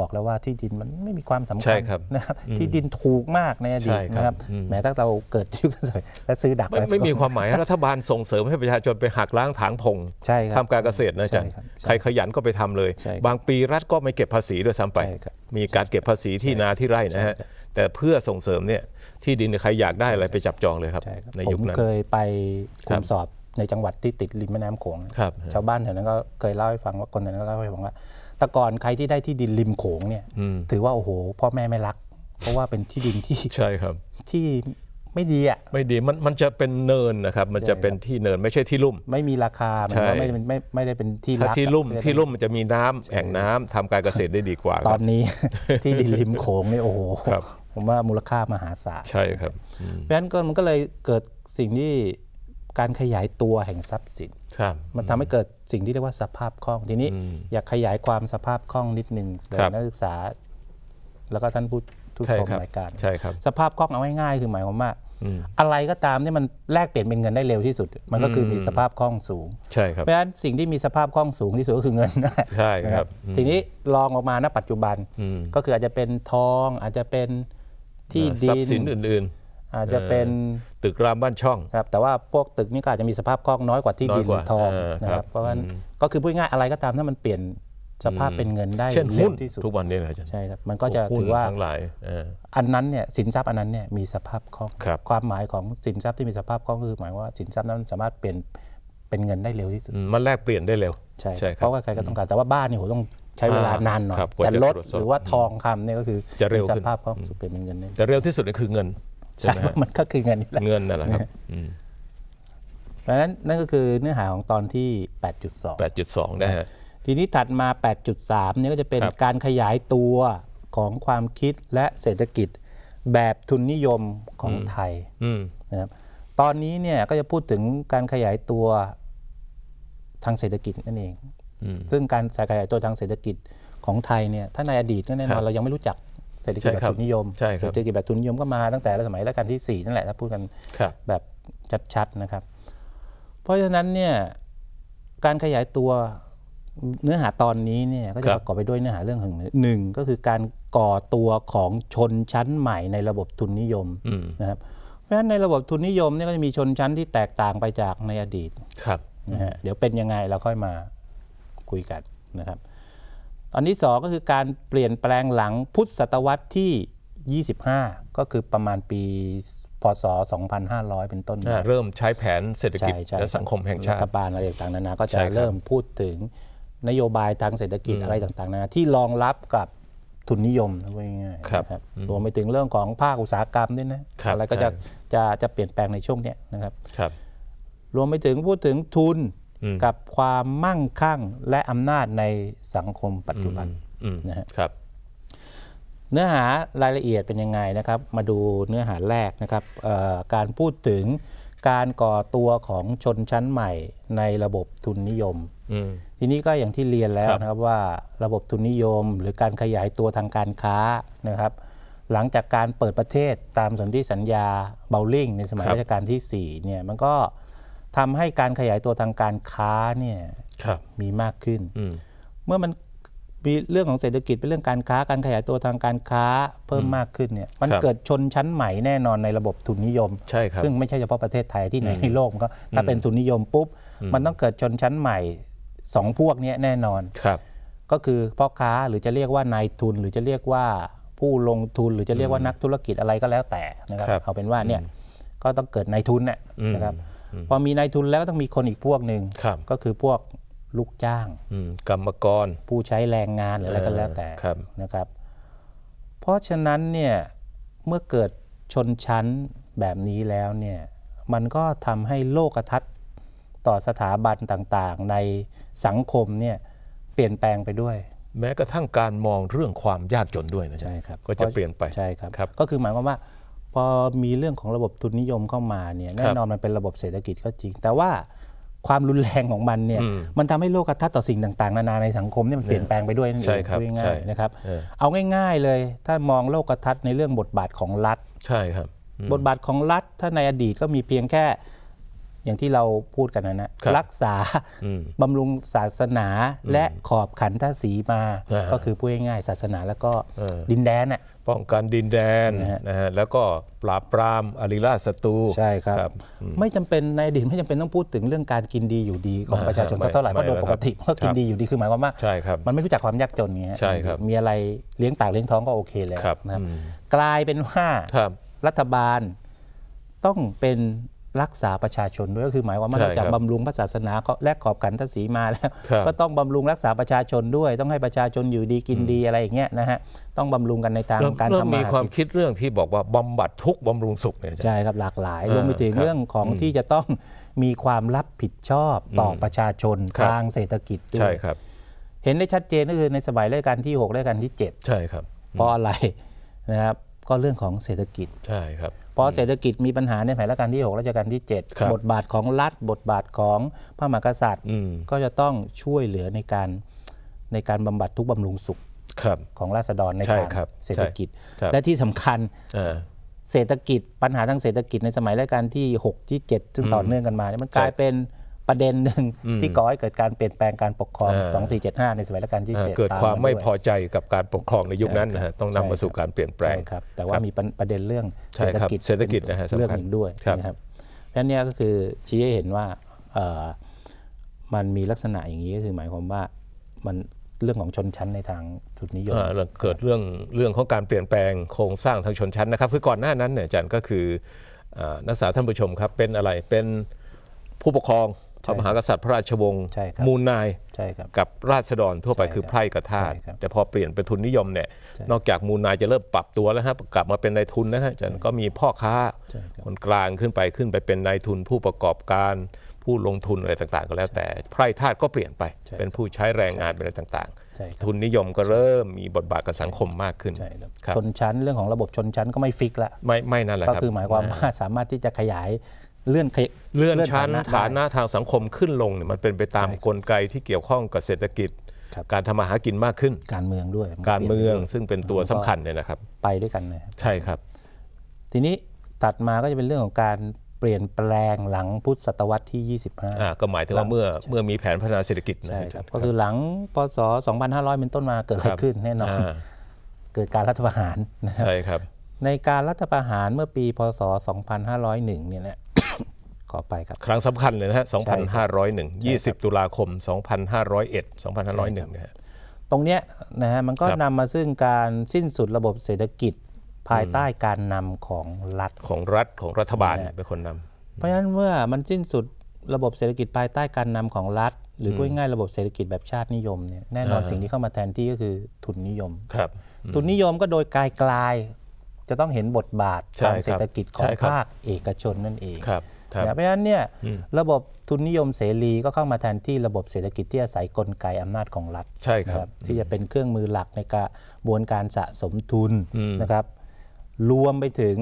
B: บอกแล้วว่าที่ดินมันไม่มีความสำคัญนะครับ ที่ดินถูกมากในอดีตนะครับ แม้ตั้งเราเกิดยุคสมัยและซื้อดักไม่มีความหมาย
A: รัฐบาลส่งเสริมให้ประชาชนไปหักล้างถางพงทำการเกษตรนะจ๊ะใครขยันก็ไปทำเลย บางปีรัฐก็ไม่เก็บภาษีด้วยซ้ำไป มีการเก็บภาษีที่นาที่ไร่นะฮะแต่เพื่อส่งเสริมเนี่ยที่ดินใครอยากได้อะไรไปจับจองเลยครับ ในยุคนั้นผมเคย
B: ไปคุมสอบในจังหวัดที่ติดริมแม่น้ำโขงชาวบ้านแถวนั้นก็เคยเล่าให้ฟังว่าคนแถวนั้นเล่าให้ฟังว่าแต่ก่อนใครที่ได้ที่ดินริมโขงเนี่ยถือว่าโอ้โหพ่อแม่ไม่รัก เพราะว่าเป็นที่ดินที่ใช่ครับ ที่ไม่ดีอ่ะ
A: ไม่ดีมันมันจะเป็นเนินนะครับ มันจะเป็นที่เนินไม่ใช่ที่ลุ่ม
B: ไม่มีราคาใช่ไม่ไม่ไม่ได้เป็นที่ถ้าที่ลุ่มที่ลุ่
A: มมันจะมีน้ำแอ่งน้ำทำการเกษตรได้ดี
B: กว่าตอนนี้ที่ดินริมโขงนี่โอ้โหผมว่ามูลค่ามหาศาลใช่ครับเพราะฉะนั้นก็มันก็เลยเกิดสิ่งที่การขยายตัวแห่งทรัพย์สินมันทำให้เกิดสิ่งที่เรียกว่าสภาพคล่องทีนี้ อยากขยายความสภาพคล่องนิดนึงเลยนักศึกษา แล้วก็ท่านผู้ชชมรายการใช่ครับสภาพคล่องเอาง่ายๆคือหมายความว่าอะไรก็ตามที่มันแลกเปลี่ยนเป็นเงินได้เร็วที่สุด มันก็คือมีสภาพคล่องสูงใช่ครับเพราะฉะนั้นสิ่งที่มีสภาพคล่องสูงที่สุดก็คือเงินใช่ครับ ทีนี้ลองออกมาณ ปัจจุบันก็คืออาจจะเป็นทองอาจจะเป็นที่ดินทรัพย์สินอื่น ๆอาจจะเป็นตึกรามบ้านช่องครับแต่ว่าพวกตึกนี้ก็อาจจะมีสภาพคล่องน้อยกว่าที่ดินหรือทองนะครับเพราะฉะนั้นก็คือพูดง่ายอะไรก็ตามถ้ามันเปลี่ยนสภาพเป็นเงินได้เช่นหุ้นที่สุดทุก
A: วันนี้นะใช
B: ่ครับมันก็จะถือว่าอันนั้นเนี่ยสินทรัพย์อันนั้นเนี่ยมีสภาพคล่องความหมายของสินทรัพย์ที่มีสภาพคล่องคือหมายว่าสินทรัพย์นั้นสามารถเปลี่ยนเป็นเงินได้เร็วที่สุดมันแลกเปลี่ยนได้เร็วใช่เพราะว่าใครก็ต้องการแต่ว่าบ้านนี่โหต้องใช้เวลานานหน่อยแต่รถหรือว่าทอง
A: คำเนี่ยก็คือจะเร็วสภาพคล่อง
B: สุดเปลี่ยนเป็นเงินได้
A: แต่เร็วที่สุดก็คือเงินใช่ไหมมันก็คื
B: อเงินเงินนั่นแหละครับดังนั้นนั่นก็คือเนื้อหาของตอนที่8.2 8.2นะฮะทีนี้ถัดมา8.3เนี่ยก็จะเป็นการขยายตัวของความคิดและเศรษฐกิจ แบบทุนนิยมของไทยนะครับ ตอนนี้เนี่ยก็จะพูดถึงการขยายตัวทางเศรษฐกิจนั่นเองซึ่งการขยายตัวทางเศรษฐกิจของไทยเนี่ย ถ้าในอดีตก็แน่นอนเรายังไม่รู้จักเศรษฐกิจแบบทุนนิยมเศรษฐกิจแบบทุนนิยมก็มาตั้งแต่สมัยรัชกาลที่4นั่นแหละถ้าพูดกันแบบชัดๆนะครับ เพราะฉะนั้นเนี่ยการขยายตัวเนื้อหาตอนนี้เนี่ยก็จะประกอบไปด้วยเนื้อหาเรื่องงหนึ่งก็คือการก่อตัวของชนชั้นใหม่ในระบบทุนนิยมนะครับเพราะฉะนั้นในระบบทุนนิยมเนี่ยก็จะมีชนชั้นที่แตกต่างไปจากในอดีตครับนะฮะเดี๋ยวเป็นยังไงเราค่อยมาคุยกันนะครับตอนที่สองก็คือการเปลี่ยนแปลงหลังพุทธศตวรรษที่ 25 ก็คือประมาณปี พศ 2500 เป็นต้น เริ่มใช้แผนเศรษฐกิจและสังคมแห่งชาติรัฐบาลอะไรต่างๆนานา ก็จะเริ่มพูดถึงนโยบายทางเศรษฐกิจอะไรต่างๆนานาที่รองรับกับทุนนิยมง่ายๆครับรวมไปถึงเรื่องของภาคอุตสาหกรรมด้วยนะอะไรก็จะจะจะเปลี่ยนแปลงในช่วงนี้นะครับรบรวมไปถึงพูดถึงทุนกับความมั่งคั่งและอำนาจในสังคมปัจจุบันนะครับเนื้อหารายละเอียดเป็นยังไงนะครับ มาดูเนื้อหาแรกนะครับการพูดถึงการก่อตัวของชนชั้นใหม่ในระบบทุนนิยม ทีนี้ก็อย่างที่เรียนแล้วนะครับว่าระบบทุนนิยม หรือการขยายตัวทางการค้านะครับ หลังจากการเปิดประเทศตามสนธิสัญญาเบลลิงในสมัยรัชกาลที่4เนี่ยมันก็ทำให้การขยายตัวทางการค้าเนี่ยมีมากขึ้นเมื่อมันมีเรื่องของเศรษฐกิจเป็นเรื่องการค้าการขยายตัวทางการค้าเพิ่มมากขึ้นเนี่ย มันเกิดชนชั้นใหม่แน่นอนในระบบทุนนิยมใช่ครับซึ่งไม่ใช่เฉพาะประเทศไทยที่ไหนในโลกก็ถ้าเป็นทุนนิยมปุ๊บ มันต้องเกิดชนชั้นใหม่สองพวกนี้แน่นอนครับ ก็คือพ่อค้าหรือจะเรียกว่านายทุน หรือจะเรียกว่าผู้ลงทุน หรือจะเรียกว่านักธุรกิจอะไรก็แล้วแต่นะครับเอาเป็นว่าเนี่ยก็ต้องเกิดนายทุนนะครับพอมีนายทุนแล้วต้องมีคนอีกพวกหนึ่งก็คือพวกลูกจ้างกรรมกร ผู้ใช้แรงงานหรืออะไรก็แล้วแต่นะครับเพราะฉะนั้นเนี่ย เมื่อเกิดชนชั้นแบบนี้แล้วเนี่ยมันก็ทำให้โลกทัศน์ต่อสถาบันต่างๆ ในสังคมเนี่ยเปลี่ยนแปลงไปด้วย แม้กระทั่งการมองเรื่องความยากจนด้วยนะใช่ครับก็จะเปลี่ยนไปใช่ครับรบก็คือหมายความว่าพอมีเรื่องของระบบทุนนิยมเข้ามาเนี่ยแน่นอนมันเป็นระบบเศรษฐกิจก็จริง แต่ว่าความรุนแรงของมันเนี่ยมันทำให้โลกทัศน์ต่อสิ่งต่างๆ นานาในสังคมเนี่ยมันเปลี่ยนแปลงไปด้วยนั่นเองง่ายๆนะครับเอาง่าย ๆเลย ถ้ามองโลกทัศน์ในเรื่องบทบาทของรัฐใช่ครับ บทบาทของรัฐถ้าในอดีตก็มีเพียงแค่อย่างที่เราพูดกันนะนะรักษาบำรุงศาสนาและขอบขันทศีมาก็คือพูดง่ายๆศาสนาแล้วก็ดินแดนน่ะป้องกันดินแดนนะฮะแล้วก็ปราบปราม อริราชศัตรูใช่ครับไม่จำเป็นในอดีตไม่จำเป็นต้องพูดถึงเรื่องการกินดีอยู่ดีของประชาชนสักเท่าไหร่เพราะโดยปกติก็กินดีอยู่ดีคือหมายความว่าใช่ครับมันไม่รู้จักความยากจนเงี้ยใช่ครับมีอะไรเลี้ยงปาก เลี้ยงท้องก็โอเคแล้วนะครับกลายเป็นว่ารัฐบาลต้องเป็นรักษาประชาชนด้วย ก็คือ หมายว่ามื่อนราจะบำรุงพระศาสนาและขอบขันทศีมาแล้ว ก็ต้องบำรุงรักษาประชาชนด้วย ต้องให้ประชาชนอยู่ดีกินดีอะไรอย่างเงี้ยนะฮะต้องบำรุงกันในทางการทำมามีความคิดเรื่องที่บอกว่าบำบัดทุกบำรุงสุขเนี่ยใช่ครับหลากหลายรวมไปถึงเรื่องของที่จะต้องมีความรับผิดชอบต่อประชาชนทางเศรษฐกิจด้วยใช่ครับ เห็นได้ชัดเจนก็คือในสมัยรัชกาลที่6รัชกาลที่7ใช่ครับเพราะอะไรนะครับก็เรื่องของเศรษฐกิจใช่ครับพราะเศรษฐกิจมีปัญหาในแผนรัชกาลที่6รัชกาลที่ 7 บทบาทของรัฐ บทบาทของพระมหากษัตริย์ก็จะต้องช่วยเหลือในการในการบำบัดทุกบำรุงสุขของราษฎรในทางเศรษฐกิจและที่สำคัญเศรษฐกิจปัญหาทางเศรษฐกิจในสมัยรัชกาลที่6ที่7ซึ่งต่อเนื่องกันมาเนี่ยมันกลายเป็นประเด็นหนึ่งที่ก่อให้เกิดการเปลี่ยนแปลงการปกครอง 2475 ในสมัยรัชกาลที่7เกิดความไม่พอ
A: ใจกับการปก
B: ครองในยุคนั้นนะฮะ ต้องนำมาสู่การเปลี่ยนแปลงครับแต่ว่ามีประเด็นเรื่องเศรษฐกิจเศรษฐกิจนะฮะเรื่องหนึ่งด้วยนะครับเพราะนั้นเนี่ยก็คือชี้ให้เห็นว่ามันมีลักษณะอย่างนี้ก็คือหมายความว่ามันเรื่องของชนชั้นในทางสุดนิยม
A: เกิดเรื่องเรื่องของการเปลี่ยนแปลงโครงสร้างทางชนชั้นนะครับ คือก่อนหน้านั้นเนี่ยจัร์ก็คือนักศึกษาท่านผู้ชมครับ เป็นอะไรเป็นผู้ปกครองพระมหากษัตริย์พระราชวงศ์มูลนายกับราษฎรทั่วไปคือไพร่กับทาสแต่พอเปลี่ยนเป็นทุนนิยมเนี่ยนอกจากมูลนายจะเริ่มปรับตัวแล้วฮะกลับมาเป็นนายทุนนะฮะจันก็มีพ่อค้าคนกลางขึ้นไปขึ้นไปเป็นนายทุนผู้ประกอบการผู้ลงทุนอะไรต่างๆ ก็แล้วแต่ไพร่ทาสก็เปลี่ยนไปเป็นผู้ใช้แรงงานเป็นอะไรต่าง ๆ ทุนนิยมก็เริ่มมีบทบาทกับสังคมมากขึ้นชน
B: ชั้นเรื่องของระบบชนชั้นก็ไม่ฟิกละไม่ไม่นั่นแหละก็คือหมายความว่าสามารถที่จะขยายเลื่อนเลื่อนชั้นฐาน
A: ะทางสังคมขึ้นลงเนี่ยมันเป็นไปตามกลไกที่เกี่ยวข้องกับเศรษฐกิจ การทำมาหากินมากขึ้น การเมืองด้วยการเมืองซึ่งเป็นตัวสำคัญเนี่
B: ยนะครับ ไปด้วยกันใช่ครับ ทีนี้ตัดมาก็จะเป็นเรื่องของการเปลี่ยนแปลงหลังพุทธศตวรรษที่ 25อ่าก็หมายถึงว่าเมื่อเมื่
A: อมีแผนพัฒนาเศรษฐกิจนะครับ
B: ก็คือหลังพศ2500เป็นต้นมาเกิดอะไรขึ้น แน่นอนเกิดการรัฐประหารใช่ครับในการรัฐประหารเมื่อปี พศ 2501เนี่ยละขอไปครับ
A: ครั้งสำคัญเลยนะฮะ2,501 20 ตุลาคม 2,501 2,501นะฮะ
B: ตรงเนี้ยนะฮะมันก็นำมาซึ่งการสิ้นสุดระบบเศรษฐกิจภายใต้การนำของรัฐของรัฐข
A: องรัฐบาลเป็นคนน
B: ำเพราะฉะนั้นเมื่อมันสิ้นสุดระบบเศรษฐกิจภายใต้การนำของรัฐ หรือพูดง่ายระบบเศรษฐกิจแบบชาตินิยมเนี่ยแน่นอนสิ่งที่เข้ามาแทนที่ก็คือทุนนิยม ครับ ทุนนิยมก็โดยกายกลาย จะต้องเห็นบทบาททางเศรษฐกิจของภาคเอกชนนั่นเองเพราะฉะนั้นเนี่ยระบบทุนนิยมเสรีก็เข้ามาแทนที่ระบบเศรษฐกิจที่อาศัยกลไกอำนาจของรัฐ ใช่ครับ ที่จะเป็นเครื่องมือหลักในกระบวนการสะสมทุนนะครับรวมไปถึง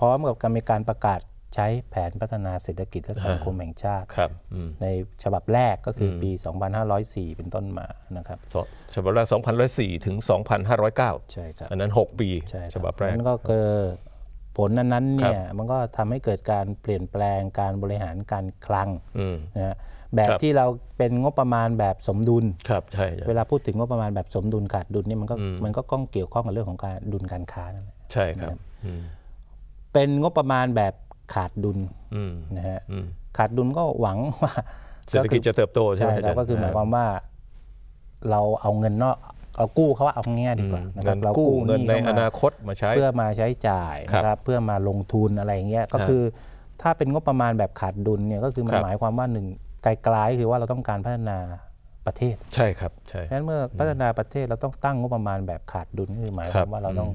B: พร้อมกับการมีการประกาศใช้แผนพัฒนาเศรษฐกิจและสังคมแห่งชาติในฉบับแรกก็คือปี 2504 เป็นต้นมา
A: นะครับ ฉบับแรก2504 ถึง 2509ใช่ครับอันนั้น 6 ปีฉบับแรกนั้นก
B: ็คือผลนั้นๆเนี่ยมันก็ทำให้เกิดการเปลี่ยนแปลงการบริหารการคลังนะแบบที่เราเป็นงบประมาณแบบสมดุลครับใช่เวลาพูดถึงงบประมาณแบบสมดุลขาดดุลนี่มันก็มันก็ก้องเกี่ยวข้องกับเรื่องของการดุลการค้านั่นแหละใช่ครับเป็นงบประมาณแบบขาดดุลนะฮะขาดดุลก็หวังว่าเศรษฐกิจจะเต
A: ิบโตใช่ไหมครับก็คือหมายความ
B: ว่าเราเอาเงินนอกเอากู้เขาว่าเอางี้ยดีกว่านะครับเรากู้เงินในอนาคตมาใช้ เพื่อมาใช้จ่ายนะครับเพื่อมาลงทุนอะไรเงี้ยก็คือถ้าเป็นงบประมาณแบบขาดดุลเนี่ยก็คือมันหมายความว่าหนึ่งไกลๆคือว่าเราต้องการพัฒนาประเทศ
A: ใช่ครับใช่ดังนั้นเมื่อพัฒ
B: นาประเทศ เราต้องตั้งงบประมาณแบบขาดดุลคือหมายความว่าเราต้อง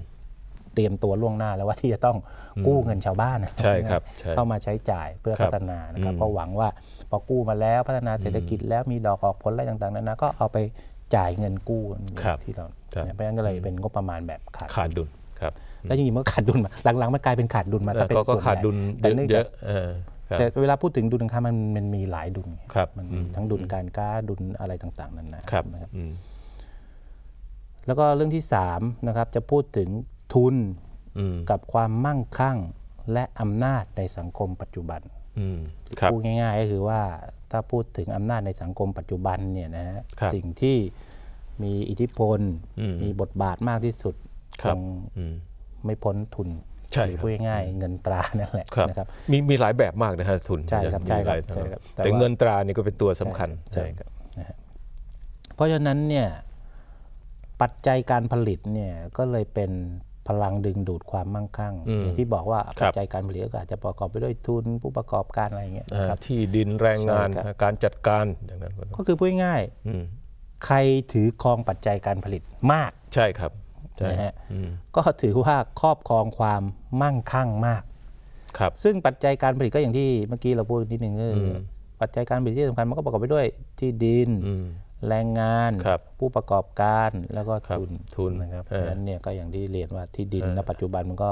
B: เตรียมตัวล่วงหน้าแล้วว่าที่จะต้องกู้เงินชาวบ้านใช่ครับเข้ามาใช้จ่ายเพื่อพัฒนานะครับเพราะหวังว่าพอกู้มาแล้วพัฒนาเศรษฐกิจ แล้วมีดอกออกผลอะไรต่างๆนั้นนะก็เอาไปจ่ายเงินกู้ที่เราเพราะงนั้นก็เลยเป็นงบประมาณแบบขาดขาดดุล ครับ แล้วจริงๆมันขาดดุลมาหลังๆ มันกลายเป็นขาดดุลมาซะเป็นส่วนใหญ่แต่เนื่องจากแต่เวลาพูดถึงดุลาคกามันมันมีหลายดุลมันทั้งดุลการค้า ดุลอะไรต่าง ๆ นั่นนะครับ แล้วก็เรื่องที่สามนะครับ จะพูดถึงทุนกับความมั่งคั่งและอำนาจในสังคมปัจจุบันพูดง่ายๆ ก็คือว่าถ้าพูดถึงอำนาจในสังคมปัจจุบันเนี่ยนะฮะสิ่งที่มีอิทธิพล มีบทบาทมากที่สุดคงไม่พ้นทุนหรือพูดง่ายเงินตรานั่นแหละนะครับ
A: มีมีหลายแบบมากนะฮะทุน ใช่ครับใช่ครับแต่เงินตรานี่ก็เป็นตัวสำคั
B: ญใช่ครับเพราะฉะนั้นเนี่ยปัจจัยการผลิตเนี่ยก็เลยเป็นพลังดึงดูดความมั่งคั่งอย่างที่บอกว่าปัจจัยการผลิตก็อาจจะประกอบไปด้วยทุนผู้ประกอบการอะไรเงี้ยที่ดินแรงงานการจัดการ
A: อย่างนั้นก็คือพูด
B: ง่าย ใครถือครองปัจจัยการผลิตมากใช่ครับนะฮะก็ถือว่า ครอบครองความมั่งคั่งมาก ครับ ซึ่งปัจจัยการผลิตก็อย่างที่เมื่อกี้เราพูดนิดนึงปัจจัยการผลิตที่สำคัญมันก็ประกอบไปด้วยที่ดินแรงงานผู้ประกอบการ แล้วก็ทุนทุนนะครับเพราะนั้นเนี่ยก็อย่างที่เรียนว่าที่ดินณปัจจุบันมันก็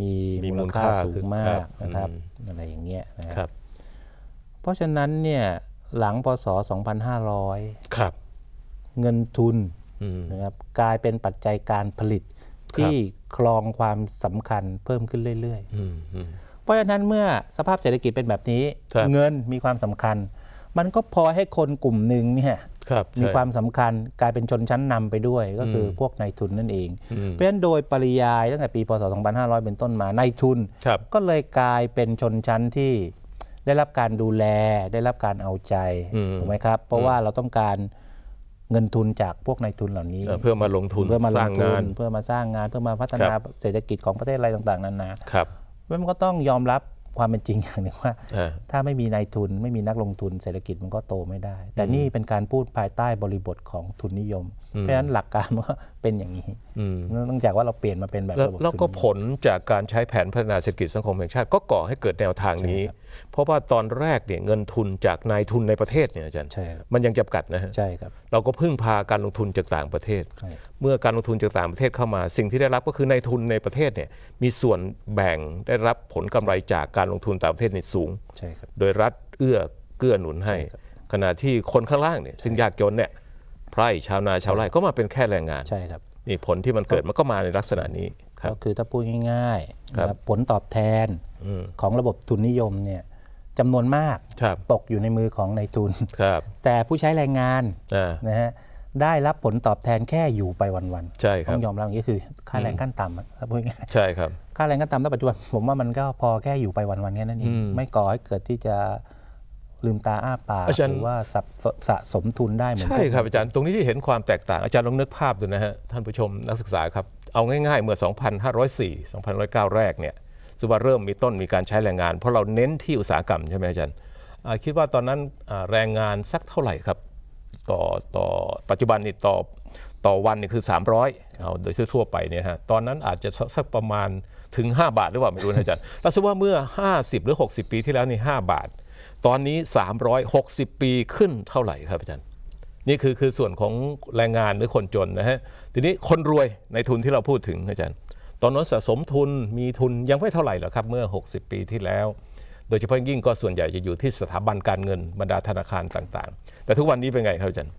B: มีมูลค่าสูงมากนะครับอะไรอย่างเงี้ยนะครับเพราะฉะนั้นเนี่ยหลังพศ2500ครับเงินทุนนะครับกลายเป็นปัจจัยการผลิตที่คลองความสำคัญเพิ่มขึ้นเรื่อย ๆ เพราะฉะนั้นเมื่อสภาพเศรษฐกิจเป็นแบบนี้เงินมีความสำคัญ มันก็พอให้คนกลุ่มหนึ่งเนี่ยมีความสำคัญกลายเป็นชนชั้นนำไปด้วย ก็คือพวกนายทุนนั่นเอง เพราะฉะนั้นโดยปริยายตั้งแต่ปีพศ2500เป็นต้นมานายทุนก็เลยกลายเป็นชนชั้นที่ได้รับการดูแลได้รับการเอาใจถูกไหมครับเพราะว่าเราต้องการเงินทุนจากพวกนายทุนเหล่านี้เพื่อมาลงทุนเพื่อมาสร้างงาน เพื่อมาสร้างงาน เพื่อมาพัฒนาเศรษฐกิจของประเทศอะไรต่างๆนานาเพราะมันก็ต้องยอมรับความเป็นจริงอย่างหนึ่งว่าถ้าไม่มีนายทุนไม่มีนักลงทุนเศรษฐกิจมันก็โตไม่ได้ แต่นี่เป็นการพูดภายใต้บริบทของทุนนิยม เพราะฉะนั้นหลักการมันก็เป็นอย่างนี้เนื่องจากว่าเราเปลี่ยนมาเป็นแบบรบบแล้วก็
A: ผลจากการใช้แผนพัฒนาเศรษฐกิจสังคมแห่งชาติ ก็ก่อให้เกิดแนวทางนี้เพราะว่าตอนแรกเนี่ยเงินทุนจากนายทุนในประเทศเนี่ยอาจารย์ใช่ครับมันยังจำกัดนะฮะใช่ครับเราก็พึ่งพาการลงทุนจากต่างประเทศ เมื่อการลงทุนจากต่างประเทศเข้ามา สิ่งที่ได้รับก็คือนายทุนในประเทศเนี่ยมีส่วนแบ่งได้รับผลกำไรจากการลงทุนต่างประเทศในสูงใช่ครับโดยรัฐเอื้อเกื้อหนุนให้ ขณะที่คนข้างล่างเนี่ยซึ่งยากจนเนี่ยไพร่ชาวนาชาวไร่ก็มาเป็นแค่แรงงานใช่ครับนี่ผลที่มันเกิดมันก็มาในลักษณะนี้
B: ก็คือถ้าพูดง่ายๆผลตอบแทนของระบบทุนนิยมเนี่ยจำนวนมากตกอยู่ในมือของนายทุน แต่ผู้ใช้แรงงานนะฮะได้รับผลตอบแทนแค่อยู่ไปวันๆใช่ครับต้องยอมรับอย่างนี้คือค่าแรงขั้นต่ำครับพูดง่ายใช่ครับค่าแรงขั้นต่ำในปัจจุบัน ผมว่ามันก็พอแค่อยู่ไปวันๆแค่นั้นเองไม่ก่อให้เกิดที่จะลืมตาอ้าปากหรือว่าสะสมทุนได้เหมือนใช่ครับอ
A: าจารย์ตรงนี้ที่เห็นความแตกต่างอาจารย์ลองนึกภาพดูนะฮะท่านผู้ชมนักศึกษาครับเอาง่าย ๆเมื่อ 2,504 2,509 แรกเนี่ยซึ่งว่าเริ่มมีต้นมีการใช้แรงงานเพราะเราเน้นที่อุตสาหกรรมใช่ไหมอาจารย์คิดว่าตอนนั้นแรงงานสักเท่าไหร่ครับ ต่อต่อปัจจุบันนี่ต่อต่อวันนี่คือ 300เอาโดยทั่วไปเนี่ยฮะตอนนั้นอาจจะสักประมาณถึง 5 บาทหรือเปล่าไม่รู้นะอาจารย์ถ้าสมมติว่าเมื่อ 50 หรือ 60 ปีที่แล้วนี่5บาท ตอนนี้360 ปีขึ้นเท่าไหร่ครับอาจารย์นี่คือคือส่วนของแรงงานหรือคนจนนะฮะทีนี้คนรวยในทุนที่เราพูดถึงอาจารย์ตอนนั้นสะสมทุนมีทุนยังไม่เท่าไหร่หรอกครับ เมื่อ 60 ปีที่แล้ว โดยเฉพาะยิ่งก็ส่วนใหญ่จะอยู่ที่สถาบันการเงินบรรดาธนาคารต่างๆ แต่ทุกวันนี้เป็นไง ครับอาจารย์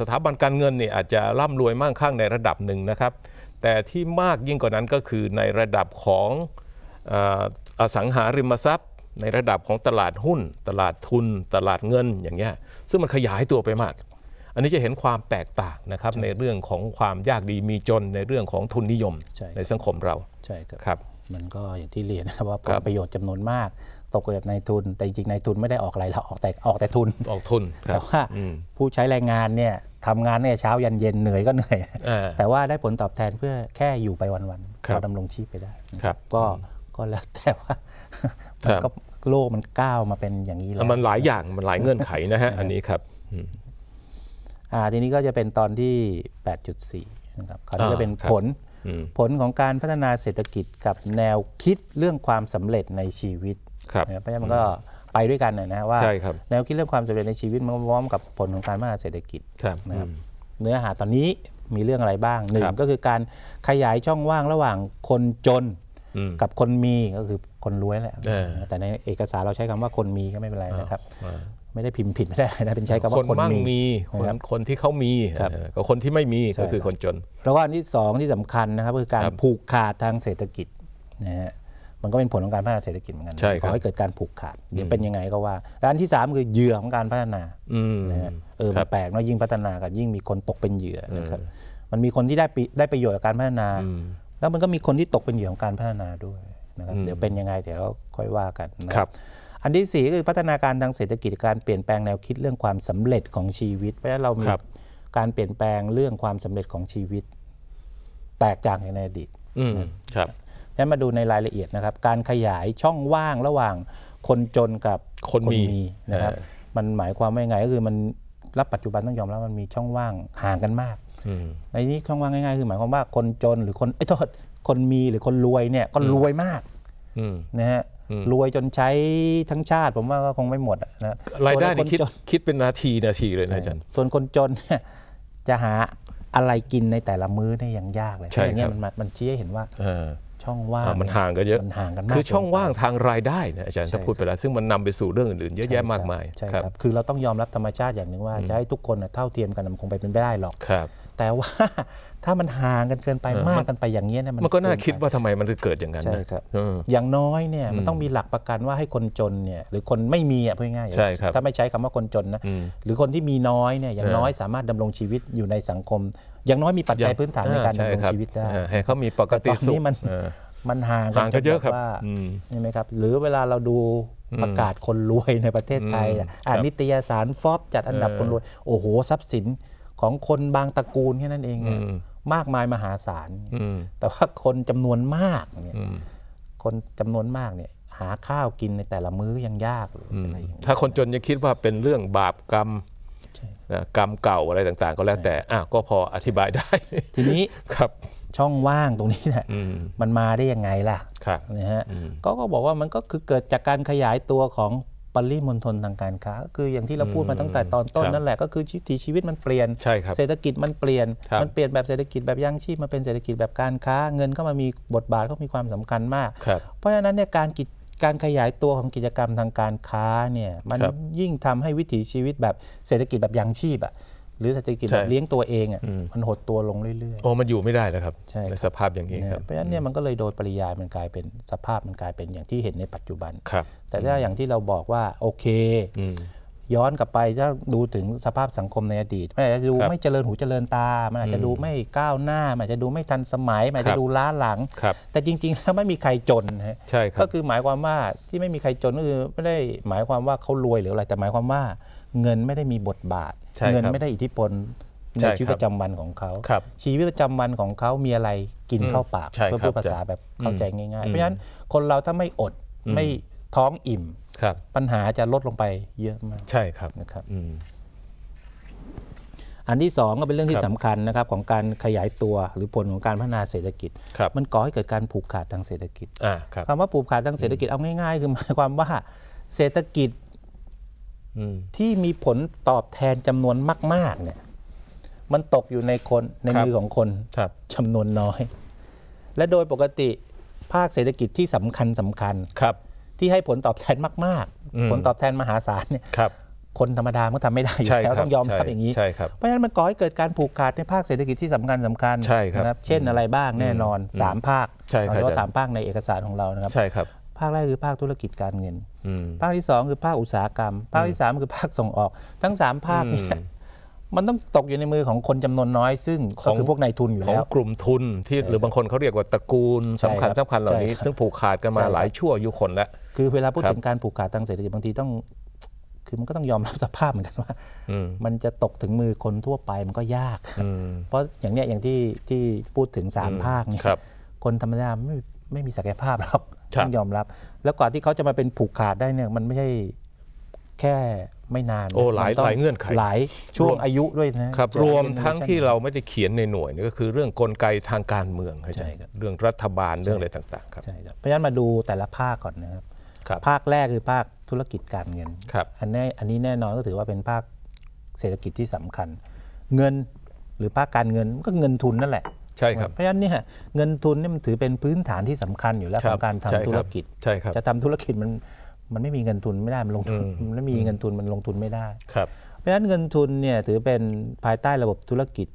A: สถาบันการเงินเนี่ยอาจจะร่ำรวยมั่งคั่งในระดับหนึ่งนะครับ แต่ที่มากยิ่งกว่านั้นก็คือในระดับของอสังหาริมทรัพย์ ในระดับของตลาดหุ้น ตลาดทุน ตลาดเงินอย่างเงี้ยซึ่งมันขยายตัวไปมากอันนี้จะเห็นความแตกต่างนะครับในเรื่องของความยาก
B: ดีมีจนในเรื่องของทุนนิยมใในสังคมเรา ใช่ครับ มันก็อย่างที่เรียนนะครับว่าผลประโยชน์จำนวนมาก ตกเกิดในทุน แต่จริงในทุนไม่ได้ออกอะไรเราออกแต่ออกแต่ทุนออกทุนแต่ว่าผู้ใช้แรงงานเนี่ยทำงานเนี่ยเช้ายันเย็นเหนื่อยก็เหนื่อย แต่ว่าได้ผลตอบแทนเพื่อแค่อยู่ไปวันๆเราดำรงชีพไปได้ก็ก็แล้วแต่ว่ามันก็โลกมันก้าวมาเป็นอย่างนี้แล้ว มันหลายอย่างมันหลายเงื่อนไขนะฮะอันนี้ครับอ่าทีนี้ก็จะเป็นตอนที่ 8.4นะครับเขาจะเป็นผลผลของการพัฒนาเศรษฐกิจกับแนวคิดเรื่องความสำเร็จในชีวิตนะเพราะฉะนั้นมันก็ไปด้วยกันนะะว่า แนวคิดเรื่องความสำเร็จในชีวิต มันพร้อมกับผลของการพัฒนาเศรษฐกิจนะครับเนื้อหาตอนนี้มีเรื่องอะไรบ้างหนึ่งก็คือการขยายช่องว่างระหว่างคนจนกับคนมีก็คือคนรวยแหละแต่ในเอกสารเราใช้คำว่าคนมีก็ไม่เป็นไรนะครับไม่ได้พิมพ์ผิดไม่ได้นะเป็นใช้คำว่าคนมั่งมี
A: คนคนที่เขามีกับคนที่ไม่มีก็คือคนจน
B: แล้วก็อันที่สองที่สำคัญนะครับคือการผูกขาดทางเศรษฐกิจนะฮะมันก็เป็นผลของการพัฒนาเศรษฐกิจเหมือนกันขอให้เกิดการผูกขาด เดี๋ยวเป็นยังไงก็ว่าแ้าอันที่สามคือเหยื่อของการพัฒนาเออมันแปลกเนาะยิ่งพัฒนากับยิ่งมีคนตกเป็นเหยื่อนะครับมันมีคนที่ได้ได้ประโยชน์จากการพัฒนาแล้วมันก็มีคนที่ตกเป็นเหยื่อของการพัฒนาด้วยนะครับเดี๋ยวเป็นยังไงเดี๋ยวเราค่อยว่ากันนะครับอันที่4คือพัฒนาการทางเศรษฐกิจการเปลี่ยนแปลงแนวคิดเรื่องความสำเร็จของชีวิตเพราะฉะนั้นเรา มีการเปลี่ยนแปลงเรื่องความสำเร็จของชีวิต แตกต่างในอดีตครับ งั้นมาดูในรายละเอียดนะครับ การขยายช่องว่างระหว่างคนจนกับคนมีนะครับ มันหมายความว่าไงก็คือมันรับปัจจุบันต้องยอมรับมันมีช่องว่างห่างกันมาก ในนี้ช่องว่างง่ายๆ คือหมายความว่าคนจนหรือคนไอ้โทษคนมีหรือคนรวยเนี่ยก็รวยมากนะฮะรวยจนใช้ทั้งชาติผมว่าก็คงไม่หมดนะรายได้นี่คิด
A: คิดเป็นนาทีนาทีเลยนะอาจารย์
B: ส่วนคนจนจะหาอะไรกินในแต่ละมื้อเนี่ยยังยากเลยอย่างเงี้ยมันมันชี้ให้เห็นว่าช่องว่างมันห่าง
A: กันเยอะมันห่างกันมากคือช่องว่างทางรายได้นะอาจารย์ถ้าพูดไปแล้ว ซึ่งมันนำไปสู่เรื่องอื่นๆเยอะแยะมากมายใช่ครับ
B: คือเราต้องยอมรับธรรมชาติอย่างหนึ่งว่า จะให้ทุกคนเท่าเทียมกันมันคงไปเป็นไม่ได้หรอกครับแต่ว่าถ้ามันห่างกันเกินไปมากกันไปอย่างนี้เนี่ยมันก็น่าคิด
A: ว่าทำไมมันถึงเกิดอย่างนั้นใช่ครับอย่า
B: งน้อยเนี่ยมันต้องมีหลักประกันว่าให้คนจนเนี่ยหรือคนไม่มีอ่ะพูดง่ายใช่ครับถ้าไม่ใช้คำว่าคนจนนะหรือคนที่มีน้อยเนี่ยอย่างน้อยสามารถดำรงชีวิตอยู่ในสังคม อย่างน้อยมีปัจจัยพื้นฐานในการดำรงชีวิตได้ให้เขามีปกติสุขนี้มันมันห่างกันเยอะครับว่าใช่ไหมครับ หรือเวลาเราดูประกาศคนรวยในประเทศไทยอ่านนิตยสารฟอบจัดอันดับคนรวยโอ้โหทรัพย์สินของคนบางตระกูลแค่นั้นเองเนี่ยมากมายมหาศาลแต่ว่าคนจำนวนมากเนี่ยคนจำนวนมากเนี่ย หาข้าวกินในแต่ละมื้อยังยาก
A: อะไรอย่างี้ถ้าคนจนยังคิดว่าเป็นเรื่องบาปกรรมกรรมเก่าอะไรต่างๆ ก็แล้วแต่อ่ะก็พออธิบายได้
B: ทีนี้ครับช่องว่างตรงนี้เนี่ยมันมาได้ยังไงล่ะนะฮะก็ก็บอกว่ามันก็คือเกิดจากการขยายตัวของปริมณฑลทางการค้าคืออย่างที่เราพูดมาตั้งแต่ตอนต้นนั่นแหละก็คือชีวิตชีวิตมันเปลี่ยน เศรษฐกิจมันเปลี่ยน มันเปลี่ยนแบบเศรษฐกิจแบบยั่งชีพมาเป็นเศรษฐกิจแบบการค้า เงินเข้ามามีบทบาทก็มีความสำคัญมาก เพราะฉะนั้นเนี่ยการกิจการขยายตัวของกิจกรรมทางการค้าเนี่ยมันยิ่งทำให้วิถีชีวิตแบบเศรษฐกิจแบบยั่งชีพอ่ะหรือเศรษฐกิจแบบเลี้ยงตัวเองอ่ะมันหดตัวลงเรื่อยๆโอ้มันอยู่ไม่ได้แล้วครับใช่ในสภาพอย่างนี้ครับเพราะฉะนั้นเนี่ยมันก็เลยโดยปริยายมันกลายเป็นสภาพมันกลายเป็นอย่างที่เห็นในปัจจุบันครับ แต่ถ้าอย่างที่เราบอกว่าโอเคย้อนกลับไปถ้าดูถึงสภาพสังคมในอดีตมันอาจจะดูไม่เจริญหูเจริญตามันอาจจะดูไม่ก้าวหน้ามันอาจจะดูไม่ทันสมัยมันอาจจะดูล้าหลังแต่จริงๆแล้วไม่มีใครจนฮะก็คือหมายความว่าที่ไม่มีใครจนก็คือไม่ได้หมายความว่าเขารวยหรืออะไรแต่หมายความว่าเงินไม่ได้มีบทบาทเงินไม่ได้อิทธิพลในชีวิตประจำวันของเขา ชีวิตประจำวันของเขา มีอะไรกินเข้าปาก เพื่อพูดภาษาแบบเข้าใจง่ายๆ เพราะฉะนั้นคนเราถ้าไม่อด ไม่ท้องอิ่ม ปัญหาจะลดลงไปเยอะมากใช่ครับนะครับอันที่สองก็เป็นเรื่องที่สำคัญนะครับของการขยายตัวหรือผลของการพัฒนาเศรษฐกิจ มันก่อให้เกิดการผูกขาดทางเศรษฐกิจคำว่าผูกขาดทางเศรษฐกิจเอาง่าย ๆ คือหมายความว่าเศรษฐกิจที่มีผลตอบแทนจำนวนมากๆเนี่ยมันตกอยู่ในคนในมือของคนจำนวนน้อย และโดยปกติภาคเศรษฐกิจที่สำคัญสำคัญครับ ที่ให้ผลตอบแทนมาก ๆ ผลตอบแทนมหาศาลเนี่ยครับคนธรรมดาเขาทำไม่ได้อยู่แล้วต้องยอมรับอย่างนี้ เพราะฉะนั้นมันก่อให้เกิดการผูกขาด ในภาคเศรษฐกิจที่สำคัญสำคัญนะครับเช่นอะไรบ้างแน่นอน 3 ภาคเราเรียกว่าสามภาคในเอกสารของเรานะครับภาคแรกคือภาคธุรกิจการเงินภาคที่สองคือภาคอุตสาหกรรมภาคที่สามคือภาคส่งออกทั้งสามภาคเนี่ยมันต้องตกอยู่ในมือของคนจำนวนน้อย ซึ่งก็คือพวกนายทุนอยู่แล้วของกลุ่มทุนที่หรือบางคนเขาเรียกว่าตระกูลสำคัญสำคัญเหล่านี้ ซึ่งผูกขาดกันมาหลายชั่วยุคนแล้วคือเวลาพูดถึงการผูกขาดทางเศรษฐกิจบางทีต้องคือมันก็ต้องยอมรับสภาพเหมือนกันว่ามันจะตกถึงมือคนทั่วไปมันก็ยากเพราะอย่างเนี้ยอย่างที่ที่พูดถึงสามภาคเนี่ยคนธรรมดาไม่ไม่มีศักยภาพหรอกต้องยอมรับ แล้วกว่าที่เขาจะมาเป็นผูกขาดได้เนี่ยมันไม่ใช่แค่ไม่นานโอ้หลายหลายเงื่อนไขหลายช่วงอายุด้วยนะครับรวมทั้งที่เรา
A: ไม่ได้เขียนในหน่วยนี่ก็คือเรื่องกลไกทางการเมืองใช่ครับเรื่องรัฐบาลเรื่องอะไรต่างๆครับใช่คร
B: ับเพราะฉะนั้นมาดูแต่ละภาคก่อนนะครับ ภาคแรกคือภาคธุรกิจการเงินครับอันนี้อันนี้แน่นอนก็ถือว่าเป็นภาคเศรษฐกิจที่สำคัญ เงินหรือภาคการเงินก็เงินทุนนั่นแหละใช่ครับ เพราะฉะนั้นเนี่ยเงินทุนนี่มันถือเป็นพื้นฐานที่สำคัญอยู่แล้วของการทำธุรกิจใช่ครับจะทำธุรกิจมันมันไม่มีเงินทุนไม่ได้มันลงทุนมันไม่มีเงินทุนมันลงทุนไม่ได้ครับเพราะฉะนั้นเงินทุนเนี่ยถือเป็นภายใต้ระบบธุรกิจ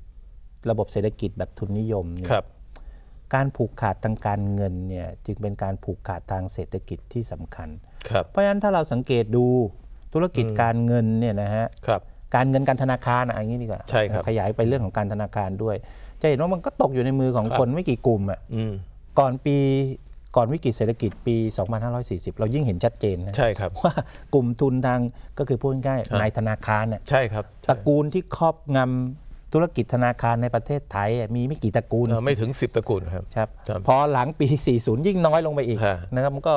B: ระบบเศรษฐกิจ แบบทุนนิยมครับการผูกขาดทางการเงินเนี่ยจึงเป็นการผูกขาดทางเศรษฐกิจที่สำคัญ ครับ เพราะฉะนั้นถ้าเราสังเกตดูธุรกิจการเงินเนี่ยนะฮะการเงินการธนาคารอะไรอย่างนี้ดีกว่าใช่ครับขยายไปเรื่องของการธนาคารด้วยจะเห็นว่ามันก็ตกอยู่ในมือของคนไม่กี่กลุ่มอ่ะก่อนปีก่อนวิกฤตเศรษฐกิจปี 2540 เรายิ่งเห็นชัดเจนนะใช่ครับว่ากลุ่มทุนทางก็คือพูดง่ายนายธนาคารน่ะใช่ครับตระกูลที่ครอบงำธุรกิจธนาคารในประเทศไทยมีไม่กี่ตระกูลไม่ถึง 10ตระกูลครับครับพอหลังปี 40 ยิ่งน้อยลงไปอีกนะครับมันก็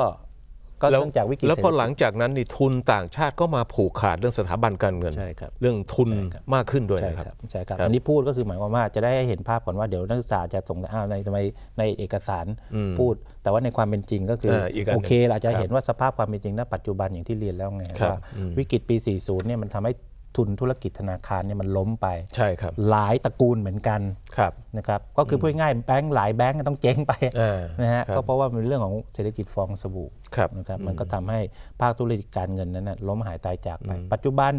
B: ก็เนื่องจากวิกฤตแล้วพอหลั
A: งจากนั้นนี่ทุนต่างชาติก็มาผูกขาดเรื่องสถาบันการเงินใช่ครับ
B: เรื่องทุนมากขึ้นด้วยนะครับใช่ครับอันนี้พูดก็คือหมายความว่าจะได้เห็นภาพก่อนว่าเดี๋ยวนักศึกษาจะส่งอ้าวในทำไมในเอกสารพูดแต่ว่าในความเป็นจริงก็คือโอเคเราจะเห็นว่าสภาพความเป็นจริงณปัจจุบันอย่างที่เรียนแล้วไงว่า วิกฤตปี 40 เนี่ยมันทำให้ทุนธุรกิจธนาคารเนี่ยมันล้มไป ใช่ครับ หลายตระกูลเหมือนกัน ครับ นะครับ ก็คือพูดง่ายแบงค์หลายแบงก์ต้องเจ๊งไปนะฮะ ก็เพราะว่าเป็นเรื่องของเศรษฐกิจฟองสบู่ ครับ นะครับ มันก็ทำให้ภาคธุรกิจการเงินนั้นล้มหายตายจากไป ปัจจุบัน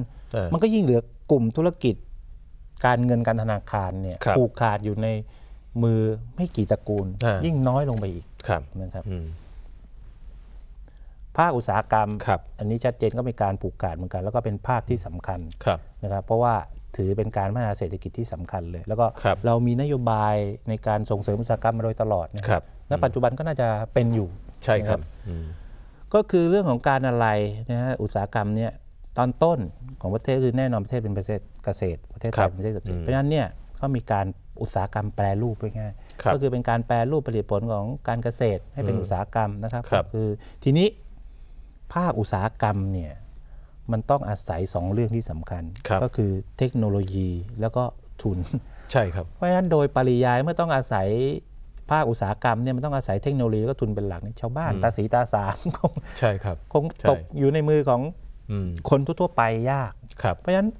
B: มันก็ยิ่งเหลือกลุ่มธุรกิจการเงินการธนาคารเนี่ยผูกขาดอยู่ในมือไม่กี่ตระกูล ยิ่งน้อยลงไปอีกนะครับภาคอุตสาหกรรมอันนี้ชัดเจนก็มีการปลูกขาดเหมือนกัน แล้วก็เป็นภาคที่สำคัญนะครับ เพราะว่าถือเป็นการพัฒนาเศรษฐกิจที่สำคัญเลย แล้วก็เรามีนโยบายในการส่งเสริมอุตสาหกรรมมาโดยตลอดนะครับและปัจจุบันก็น่าจะเป็นอยู่ใช่ครับ ก็คือเรื่องของการอะไรนะฮะอุตสาหกรรมเนี่ยตอนต้นของประเทศคือแน่นอนประเทศเป็นประเทศเกษตรประเทศไทยเป็นประเทศเกษตรเพราะฉะนั้นเนี่ยก็มีการอุตสาหกรรมแปรรูปง่ายก็คือเป็นการแปรรูปผลิตผลของการเกษตรให้เป็นอุตสาหกรรมนะครับคือทีนี้ภาคอุตสาหกรรมเนี่ยมันต้องอาศัย 2 เรื่องที่สำคัญ ก็คือเทคโนโลยีแล้วก็ทุนใช่ครับเพราะฉะนั้นโดยปริยายเมื่อต้องอาศัยภาคอุตสาหกรรมเนี่ยมันต้องอาศัยเทคโนโลยีแก็ทุนเป็นหลักนี่ชาวบ้านตาสีตาสามคงใช่ครับคงตกอยู่ในมือของคนทั่วไปยากครับ เพราะฉะนั้น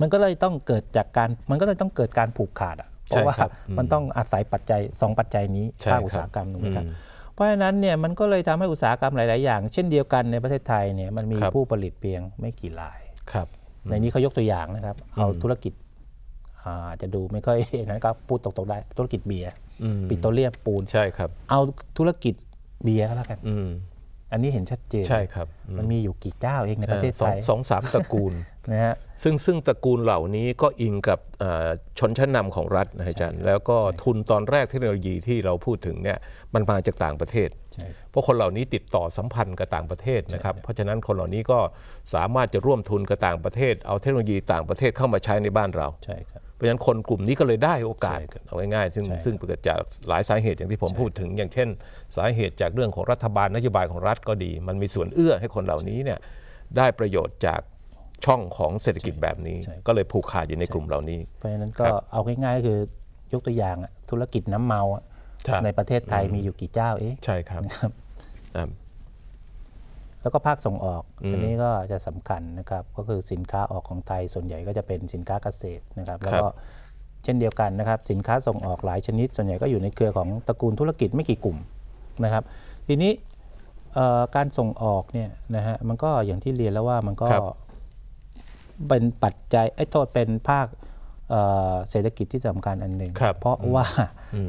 B: มันก็เลยต้องเกิดจากการมันก็เลยต้องเกิดการผูกขาดอ่ะเพราะว่ามันต้องอาศัยปัจจัย2ปัจจัยนี้ภาคอุตสาหกรรมถูกไหมครับเพราะฉะนั้นเนี่ยมันก็เลยทำให้อุตสาหกรรม หลาย ๆ อย่าง เช่นเดียวกันในประเทศไทยเนี่ยมันมีผู้ผลิตเพียงไม่กี่รายครับ ในนี้เขายกตัวอย่างนะครับ เอาธุรกิจอาจจะดูไม่ค่อยนั้นก็พูดตกๆได้ ธุรกิจเบียร์ปิโตรเลียมปูนใช่ครับเอาธุรกิจเบียร์ก็แล้วกันอันนี้เห็นชัดเจนใช่ครับ มันมีอยู่กี่เจ้าเองในประเทศไทยสองสามตระกูลนะฮะ
A: ซึ่งซึ่งตระกูลเหล่านี้ก็อิงกับชนชั้นนำของรัฐนะอาจารย์ แล้วก็ทุนตอนแรกเทคโนโลยีที่เราพูดถึงเนี่ยมันมาจากต่างประเทศเพราะคนเหล่านี้ติดต่อสัมพันธ์กับต่างประเทศนะครับเพราะฉะนั้นคนเหล่านี้ก็สามารถจะร่วมทุนกับต่างประเทศ เอาเทคโนโลยีต่างประเทศเข้ามาใช้ในบ้านเราเพราะฉะนั้นคนกลุ่มนี้ก็เลยได้โอกาสเอาง่ายๆซึ่งซึ่งเกิดจากหลายสาเหตุอย่างที่ผมพูดถึง อย่างเช่น สาเหตุจากเรื่องของรัฐบาลนโยบายของรัฐก็ดี มันมีส่วนเอื้อให้คนเหล่านี้เนี่ยได้ประโยชน์จากช่องของเศรษฐกิจแบบนี้ก็เลยผูกขาดอยู่ในกลุ่มเหล่านี้
B: เพราะฉะนั้นก็เอาง่ายๆก็คือยกตัวอย่างธุรกิจน้ำเมาในประเทศไทยมีอยู่กี่เจ้า เอ๊ะใช่ครับแล้วก็ภาคส่งออกอันนี้ก็จะสำคัญนะครับ ก็คือสินค้าออกของไทยส่วนใหญ่ก็จะเป็นสินค้าเกษตรนะครับ แล้วก็เช่นเดียวกันนะครับ สินค้าส่งออกหลายชนิด ส่วนใหญ่ก็อยู่ในเครือของตระกูลธุรกิจไม่กี่กลุ่มนะครับ ทีนี้การส่งออกเนี่ยนะฮะมันก็อย่างที่เรียนแล้วว่ามันก็เป็นปัจจัยไอ้โทษเป็นภาคเศรษฐกิจที่สำคัญอันหนึ่งเพราะว่า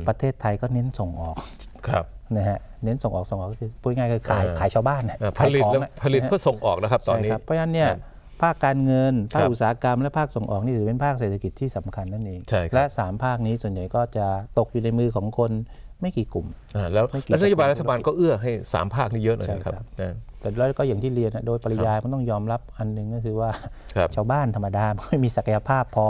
B: ประเทศไทยก็เน้นส่งออกครับนะฮะเน้นส่งออกส่งออกคือพูดง่ายคือขายขายชาวบ้านผลิตผลิตเพื่อส่
A: งออกนะครับตอนนี้เพราะฉะ
B: นั้นเนี่ยภาคการเงินภาคอุตสาหกรรมและภาคส่งออกนี่ถือเป็นภาคเศรษฐกิจที่สำคัญนั่นเองและ 3 ภาคนี้ส่วนใหญ่ก็จะตกอยู่ในมือของคนไม่กี่กลุ่มแล้วนโยบายรัฐบ
A: าลก็เอื้อให้ 3 ภาคนี้เยอะหน่อยครับ
B: แต่แล้วก็อย่างที่เรียนโดยปริยายมันต้องยอมรับอันนึง ก็คือว่าชาวบ้านธรรมดา ไม่มีศักยภาพพอ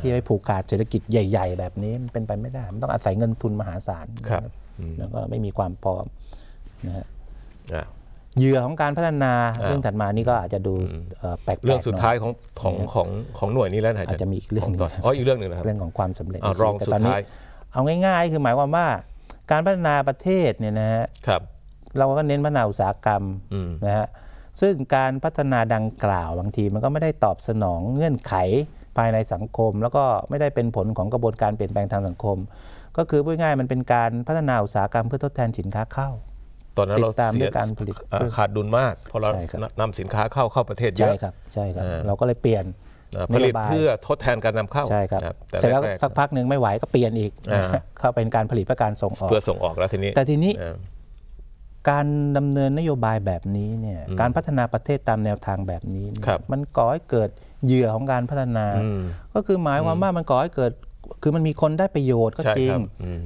B: ที่จะผูกขาดเศรษฐกิจใหญ่ ๆ แบบนี้มันเป็นไปไม่ได้มันต้องอาศัยเงินทุนมหาศาลแล้วก็ไม่มีความพร้อมนะฮะเหยื่อของการพัฒนาเรื่องถัดมานี่ก็อาจจะดูแปลกเรื่องสุดท้ายของของของของหน่วยนี้แล้วอาจจะมีอีกเรื่องนึงอ๋ออีกเรื่องหนึ่งนะครับเรื่องของความสำเร็จรองสุดท้ายเอาง่าย ๆ คือหมายความว่าการพัฒนาประเทศเนี่ยนะฮะเราก็เน้นพัฒนาอุตสาหกรรมนะฮะซึ่งการพัฒนาดังกล่าวบางทีมันก็ไม่ได้ตอบสนองเงื่อนไขภายในสังคม แล้วก็ไม่ได้เป็นผลของกระบวนการเปลี่ยนแปลงทางสังคม ก็คือพูดง่ายมันเป็นการพัฒนาอุตสาหกรรมเพื่อทดแทนสินค้าเข้า
A: ตอนนั้นเราตามด้วยการผลิตขาดดุลมากเพราะเรานำสินค้าเข้าเข้าประเทศเยอะใช่ครับ
B: ใช่ครับเราก็เลยเปลี่ยนผลิตเพื่อ
A: ทดแทนการนำเข้าใช่ครับเสร็จแล้วสัก
B: พักหนึ่งไม่ไหวก็เปลี่ยนอีกเข้าเป็นการผลิตเพื่อการส่งออกเพื่อส่งออกแล้วทีนี้แต่ทีนี้ การดำเนินนโยบายแบบนี้เนี่ยการพัฒนาประเทศตามแนวทางแบบนี้ มันก่อให้เกิดเหยื่อของการพัฒนา ก็คือหมายความว่ามันก่อให้เกิดคือมันมีคนได้ประโยชน์ ก็จริง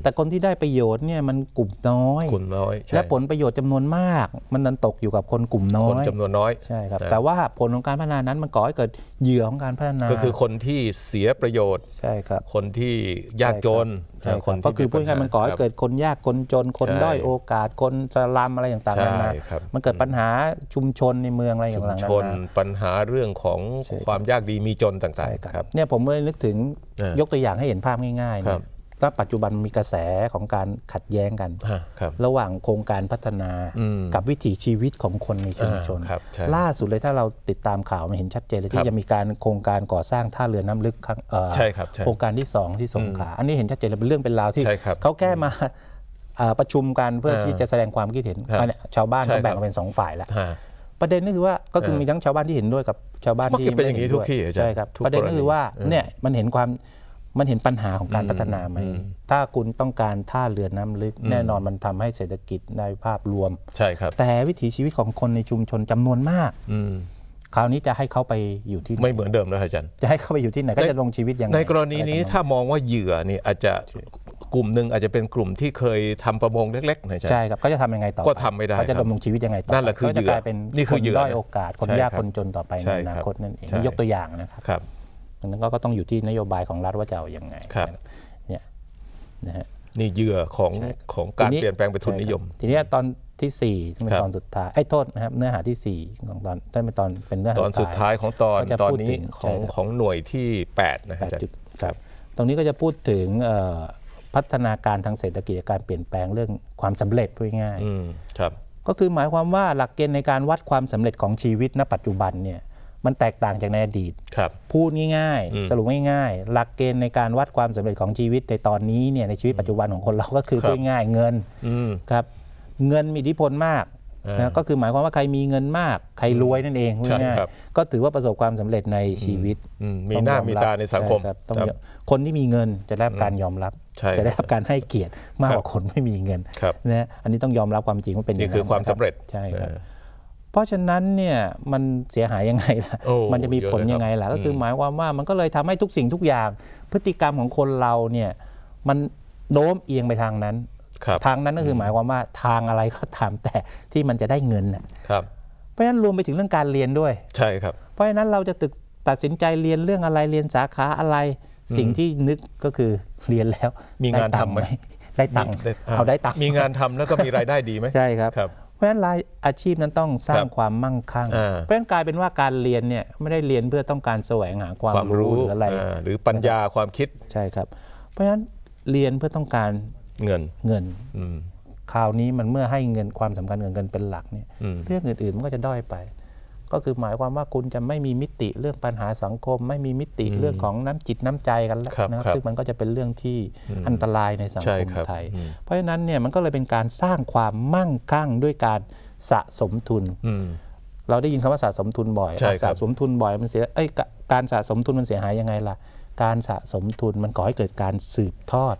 B: แต่คนที่ได้ประโยชน์เนี่ยมันกลุ่มน้อยกลุ่มน้อยและผลประโยชน์จำนวนมาก มันนันตกอยู่กับคนกลุ่มน้อยคนจำน
A: วนน้อยใช่ครับแต่ว่า
B: ผลของการพัฒนานั้นมันก่อให้เกิดเหยื่อของการพัฒนาก็คือ
A: คนที่เสียประโยชน์ใช่ครับคนที่ยากจนใช่คนก็คือพูดง่ายมันก่อให้เกิด
B: คนยากคนจน คนด้อยโอกาสคนสลัมอะไรต่างๆนานามันเกิดปัญหาชุมชนในเมืองอะไรอย่างต่างๆมาน
A: าปัญหาเรื่องของความยากดีมีจนต่างๆครับ
B: เนี่ยผมเลยนึกถึงยกตัวอย่างให้เห็นภาพง่ายๆน้าปัจจุบันมีกระแสของการขัดแย้งกัน ระหว่างโครงการพัฒนากับวิถีชีวิตของคนในชุมชนล่าสุดเลยถ้าเราติดตามข่าวมันเห็นชัดเจนเลยที่จะมีการโครงการก่อสร้างท่าเรือน้ำลึกโครงการที่ 2 ที่สงขลาอันนี้เห็นชัดเจนเลยเป็นเรื่องเป็นราวที่ เขาแก้มาประชุมกันเพื่อที่จะแสดงความคิดเห็น ชาวบ้านก็แบ่งเป็นสองฝ่ายแล้วประเด็นก็คือว่าก็คือมีทั้งชาวบ้านที่เห็นด้วยกับชาวบ้านที่ไม่เห็นด้วยใช่ครับประเด็นก็คือว่าเนี่ยมันเห็นความมันเห็นปัญหาของการพัฒนาไหมถ้าคุณต้องการท่าเรือน้ำลึกแน่นอนมันทำให้เศรษฐกิจในภาพรวม ใช่ครับ แต่วิถีชีวิตของคนในชุมชนจำนวนมากอคราวนี้จะให้เขาไปอยู่ที่ไม่เหม
A: ือนเดิมแล้วอาจา
B: รย์ จะให้เขาไปอยู่ที่ไหนก็จะลงชีวิตอย่าง ในกรณีนี้ถ้
A: ามองว่าเหยื่อนี่อาจจะกลุ่มหนึ่งอาจจะเป็นกลุ่มที่เคยทำประมงเล็กๆนใช่ครับก็
B: จะทำยังไงต่อ ก็ทำไม่ได้เขาจะดำรงชีวิ
A: ตยังไงต่อนั่นแหละคือเหยื่อนนี่คือเหยื่อด้อยโอกาสคนยากคนจนต่อไปในอนาคตนั่นเองยกตัวอย่างนะ
B: ครับดังนั้นก็ต้องอยู่ที่นโยบายของรัฐว่าจะเอายังไงเนี่ยนะฮะนี่เหยื่อของของการเปลี่ยนแปลงไปทุนนิยม ทีนี้ตอนที่4เป็นตอนสุดท้ายไอ้โทษนะครับเนื้อหาที่4ของตอนได้เป็นตอนเป็นเนื้อหาตอนสุดท้ายของตอนตอนนี้ของของหน่วยที่8นะครับครับตรงนี้ก็จะพูดถึงพัฒนาการทางเศรษฐกิจการเปลี่ยนแปลงเรื่องความสำเร็จพูดง่ายครับ ก็คือหมายความว่าหลักเกณฑ์ในการวัดความสำเร็จของชีวิตณปัจจุบันเนี่ยมันแตกต่างจากในอดีตครับ พูดง่ายๆ สรุปง่ายๆหลักเกณฑ์ในการวัดความสำเร็จของชีวิตในตอนนี้เนี่ยในชีวิตปัจจุบันของคนเราก็คือพูดง่ายเงินครับเงินมีอิทธิพลมากนะก็คือหมายความว่าใครมีเงินมาก ใครรวยนั่นเองง่ายๆก็ถือว่าประสบความสำเร็จในชีวิตมีหน้ามีตาในสังคมคนที่มีเงิน จะได้รับการยอมรับ จะได้รับการให้เกียรติมากกว่าคนไม่มีเงินนะอันนี้ต้องยอมรับความจริงว่าเป็นอย่างนี้คือความสำเร็จใช่ครับเพราะฉะนั้นเนี่ยมันเสียหายยังไงล่ะ มันจะมีผลยังไงล่ะก็คือหมายความว่ามันก็เลยทำให้ทุกสิ่งทุกอย่าง พฤติกรรมของคนเราเนี่ยมันโน้มเอียงไปทางนั้นทางนั้นก็คือหมายความว่าทางอะไรก็ตามแต่ที่มันจะได้เงินครับเพราะฉะนั้นรวมไปถึงเรื่องการเรียนด้วยใช่ครับเพราะฉะนั้นเราจะตึกตัดสินใจเรียนเรื่องอะไรเรียนสาขาอะไร สิ่งที่นึกก็คือเรียนแล้ว มีงานทำไหมได้ตังค์เอาได้ตังค์มีงานทำแล้วก็มีรายได้ดีไหมใช่ครับ เพราะฉะนั้นรายอาชีพนั้นต้องสร้างความมั่งคั่งเพราะฉะนั้นกลายเป็นว่าการเรียนเนี่ยไม่ได้เรียนเพื่อต้องการแสวงหาความรู้หรืออะไร หรือปัญญาความคิดใช่ครับ เพราะฉะนั้นเรียนเพื่อต้องการเงินเงินคราวนี้มันเมื่อให้เงินความสำคัญเงินเงินเป็นหลักเนี่ยเรื่องอื่นๆมันก็จะด้อยไป ก็คือหมายความว่าคุณจะไม่มีมิติเรื่องปัญหาสังคม ไม่มีมิติเรื่องของน้ำจิตน้ำใจกันแล้วนะครับซึ่งมันก็จะเป็นเรื่องที่อันตรายในสังคมไทย เพราะฉะนั้นเนี่ยมันก็เลยเป็นการสร้างความมั่งคั่งด้วยการสะสมทุน เราได้ยินคำว่าสะสมทุนบ่อยสะสมทุนบ่อยมันเสียการสะสมทุนมันเสียหายยังไงล่ะการสะสมทุน มันก่อให้เกิดการสืบทอด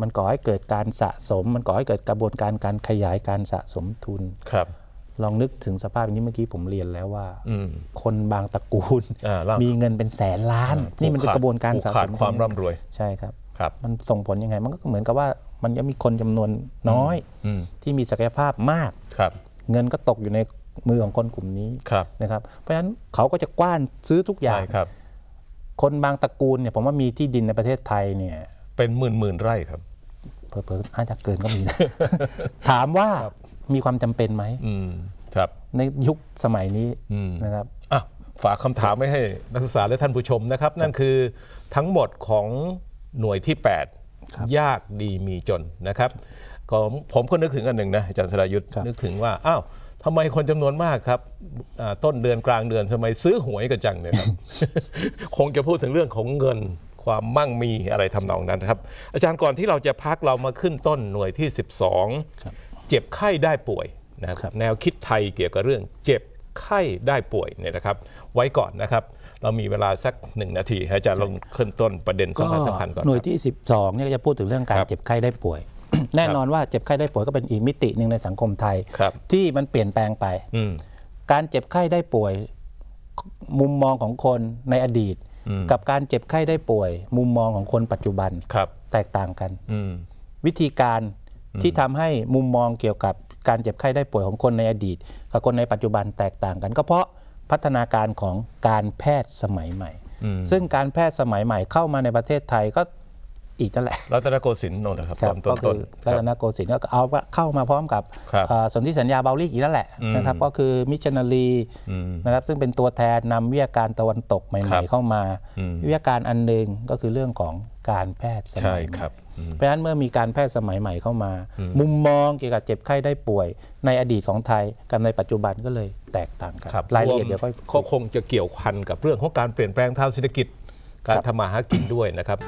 B: มันก่อให้เกิดการสะสม มันก่อให้เกิดกระบวนการการขยายการสะสมทุน ครับ ลองนึกถึงสภาพอย่างนี้เมื่อกี้ผมเรียนแล้วว่าคนบางตระกูล มีเงินเป็นแสนล้าน นี่มันเป็นกระบวนการสะสมความร่ำรวย ใช่ครับ ครับ มันส่งผลยังไง มันก็เหมือนกับว่ามันยังมีคนจำนวนน้อยที่มีศักยภาพมากครับ เงินก็ตกอยู่ในมือของคนกลุ่มนี้นะครับ เพราะฉะนั้นเขาก็จะกว้านซื้อทุกอย่างคนบางตระกูลเนี่ยผมว่ามีที่ดินในประเทศไทยเนี่ยเป็นหมื่นหมื่นไร่ครับเิ่มๆอาจจะเกินก็มีนะ ถามว่ามีความจำเป็นไหมครับในยุคสมัยนี้นะครับฝากคำถามไว้ให้นักศึกษาและท่านผู้ช
A: มนะครับนั่นคือทั้งหมดของหน่วยที่ 8 ยากดีมีจนนะครับผมก็นึกถึงอันหนึ่งนะอาจารย์สรายุทธ์นึกถึงว่าอ้าวทำไมคนจำนวนมากครับ ต้นเดือนกลางเดือนทำไมซื้อหวยกันจังเนี่ยครับคงจะพูดถึงเรื่องของเงินความมั่งมีอะไรทำนองนั้นครับอาจารย์ก่อนที่เราจะพักเรามาขึ้นต้นหน่วยที่ 12เจ็บไข้ได้ป่วยนะครับ แนวคิดไทยเกี่ยวกับเรื่อง เจ็บไข้ได้ป่วยเนี่ยนะครับ ไว้ก่อนนะครับเรามีเวลาสักหนึ่งนาทีอาจารย์ลงขึ้นต้นประเด็นสำคัญสำคัญก่อนหน่วยท
B: ี่ 12เนี่ยจะพูดถึงเรื่องการเจ็บไข้ได้ป่วยแน่นอนว่าเจ็บไข้ได้ป่วยก็เป็นอีกมิติหนึ่งในสังคมไทยที่มันเปลี่ยนแปลงไปการเจ็บไข้ได้ป่วยมุมมองของคนในอดีต กับการเจ็บไข้ได้ป่วย มุมมองของคนปัจจุบันแตกต่างกัน วิธีการที่ทำให้มุมมองเกี่ยวกับ การเจ็บไข้ได้ป่วยของคนในอดีต กับคนในปัจจุบันแตกต่างกันก็เพราะ พัฒนาการของการแพทย์สมัยใหม่ ซึ่งการแพทย์สมัยใหม่เข้ามาในประเทศไทยก็อีกนั่นแหละรัตนโกสินทร์นนท์นะครับตอนต้นรัตนโกสินทร์ก็เอาเข้ามาพร้อมกับ่สนธิสัญญาเบลลีกอีกนั่นแหละนะครับ ก็คือมิชชันนารีนะครับ ซึ่งเป็นตัวแทนนำวิทยาการตะวันตกใหม่ ๆเข้ามา วิทยาการอันหนึ่งก็คือเรื่องของการแพทย์สมัยใหม่ครับเพราะฉะนั้นเมื่อมีการแพทย์สมัยใหม่เข้ามา มุมมองเกี่ยวกับเจ็บไข้ได้ป่วยในอดีตของไทย กับในปัจจุบันก็เลยแตกต่างกันรายละเอียดเดี๋ยวค่อย
A: ก็คงจะเกี่ยวพันกับเรื่องของการเปลี่ยนแปลงทางเศรษฐกิจ การทำมาหากินด้วยนะครับ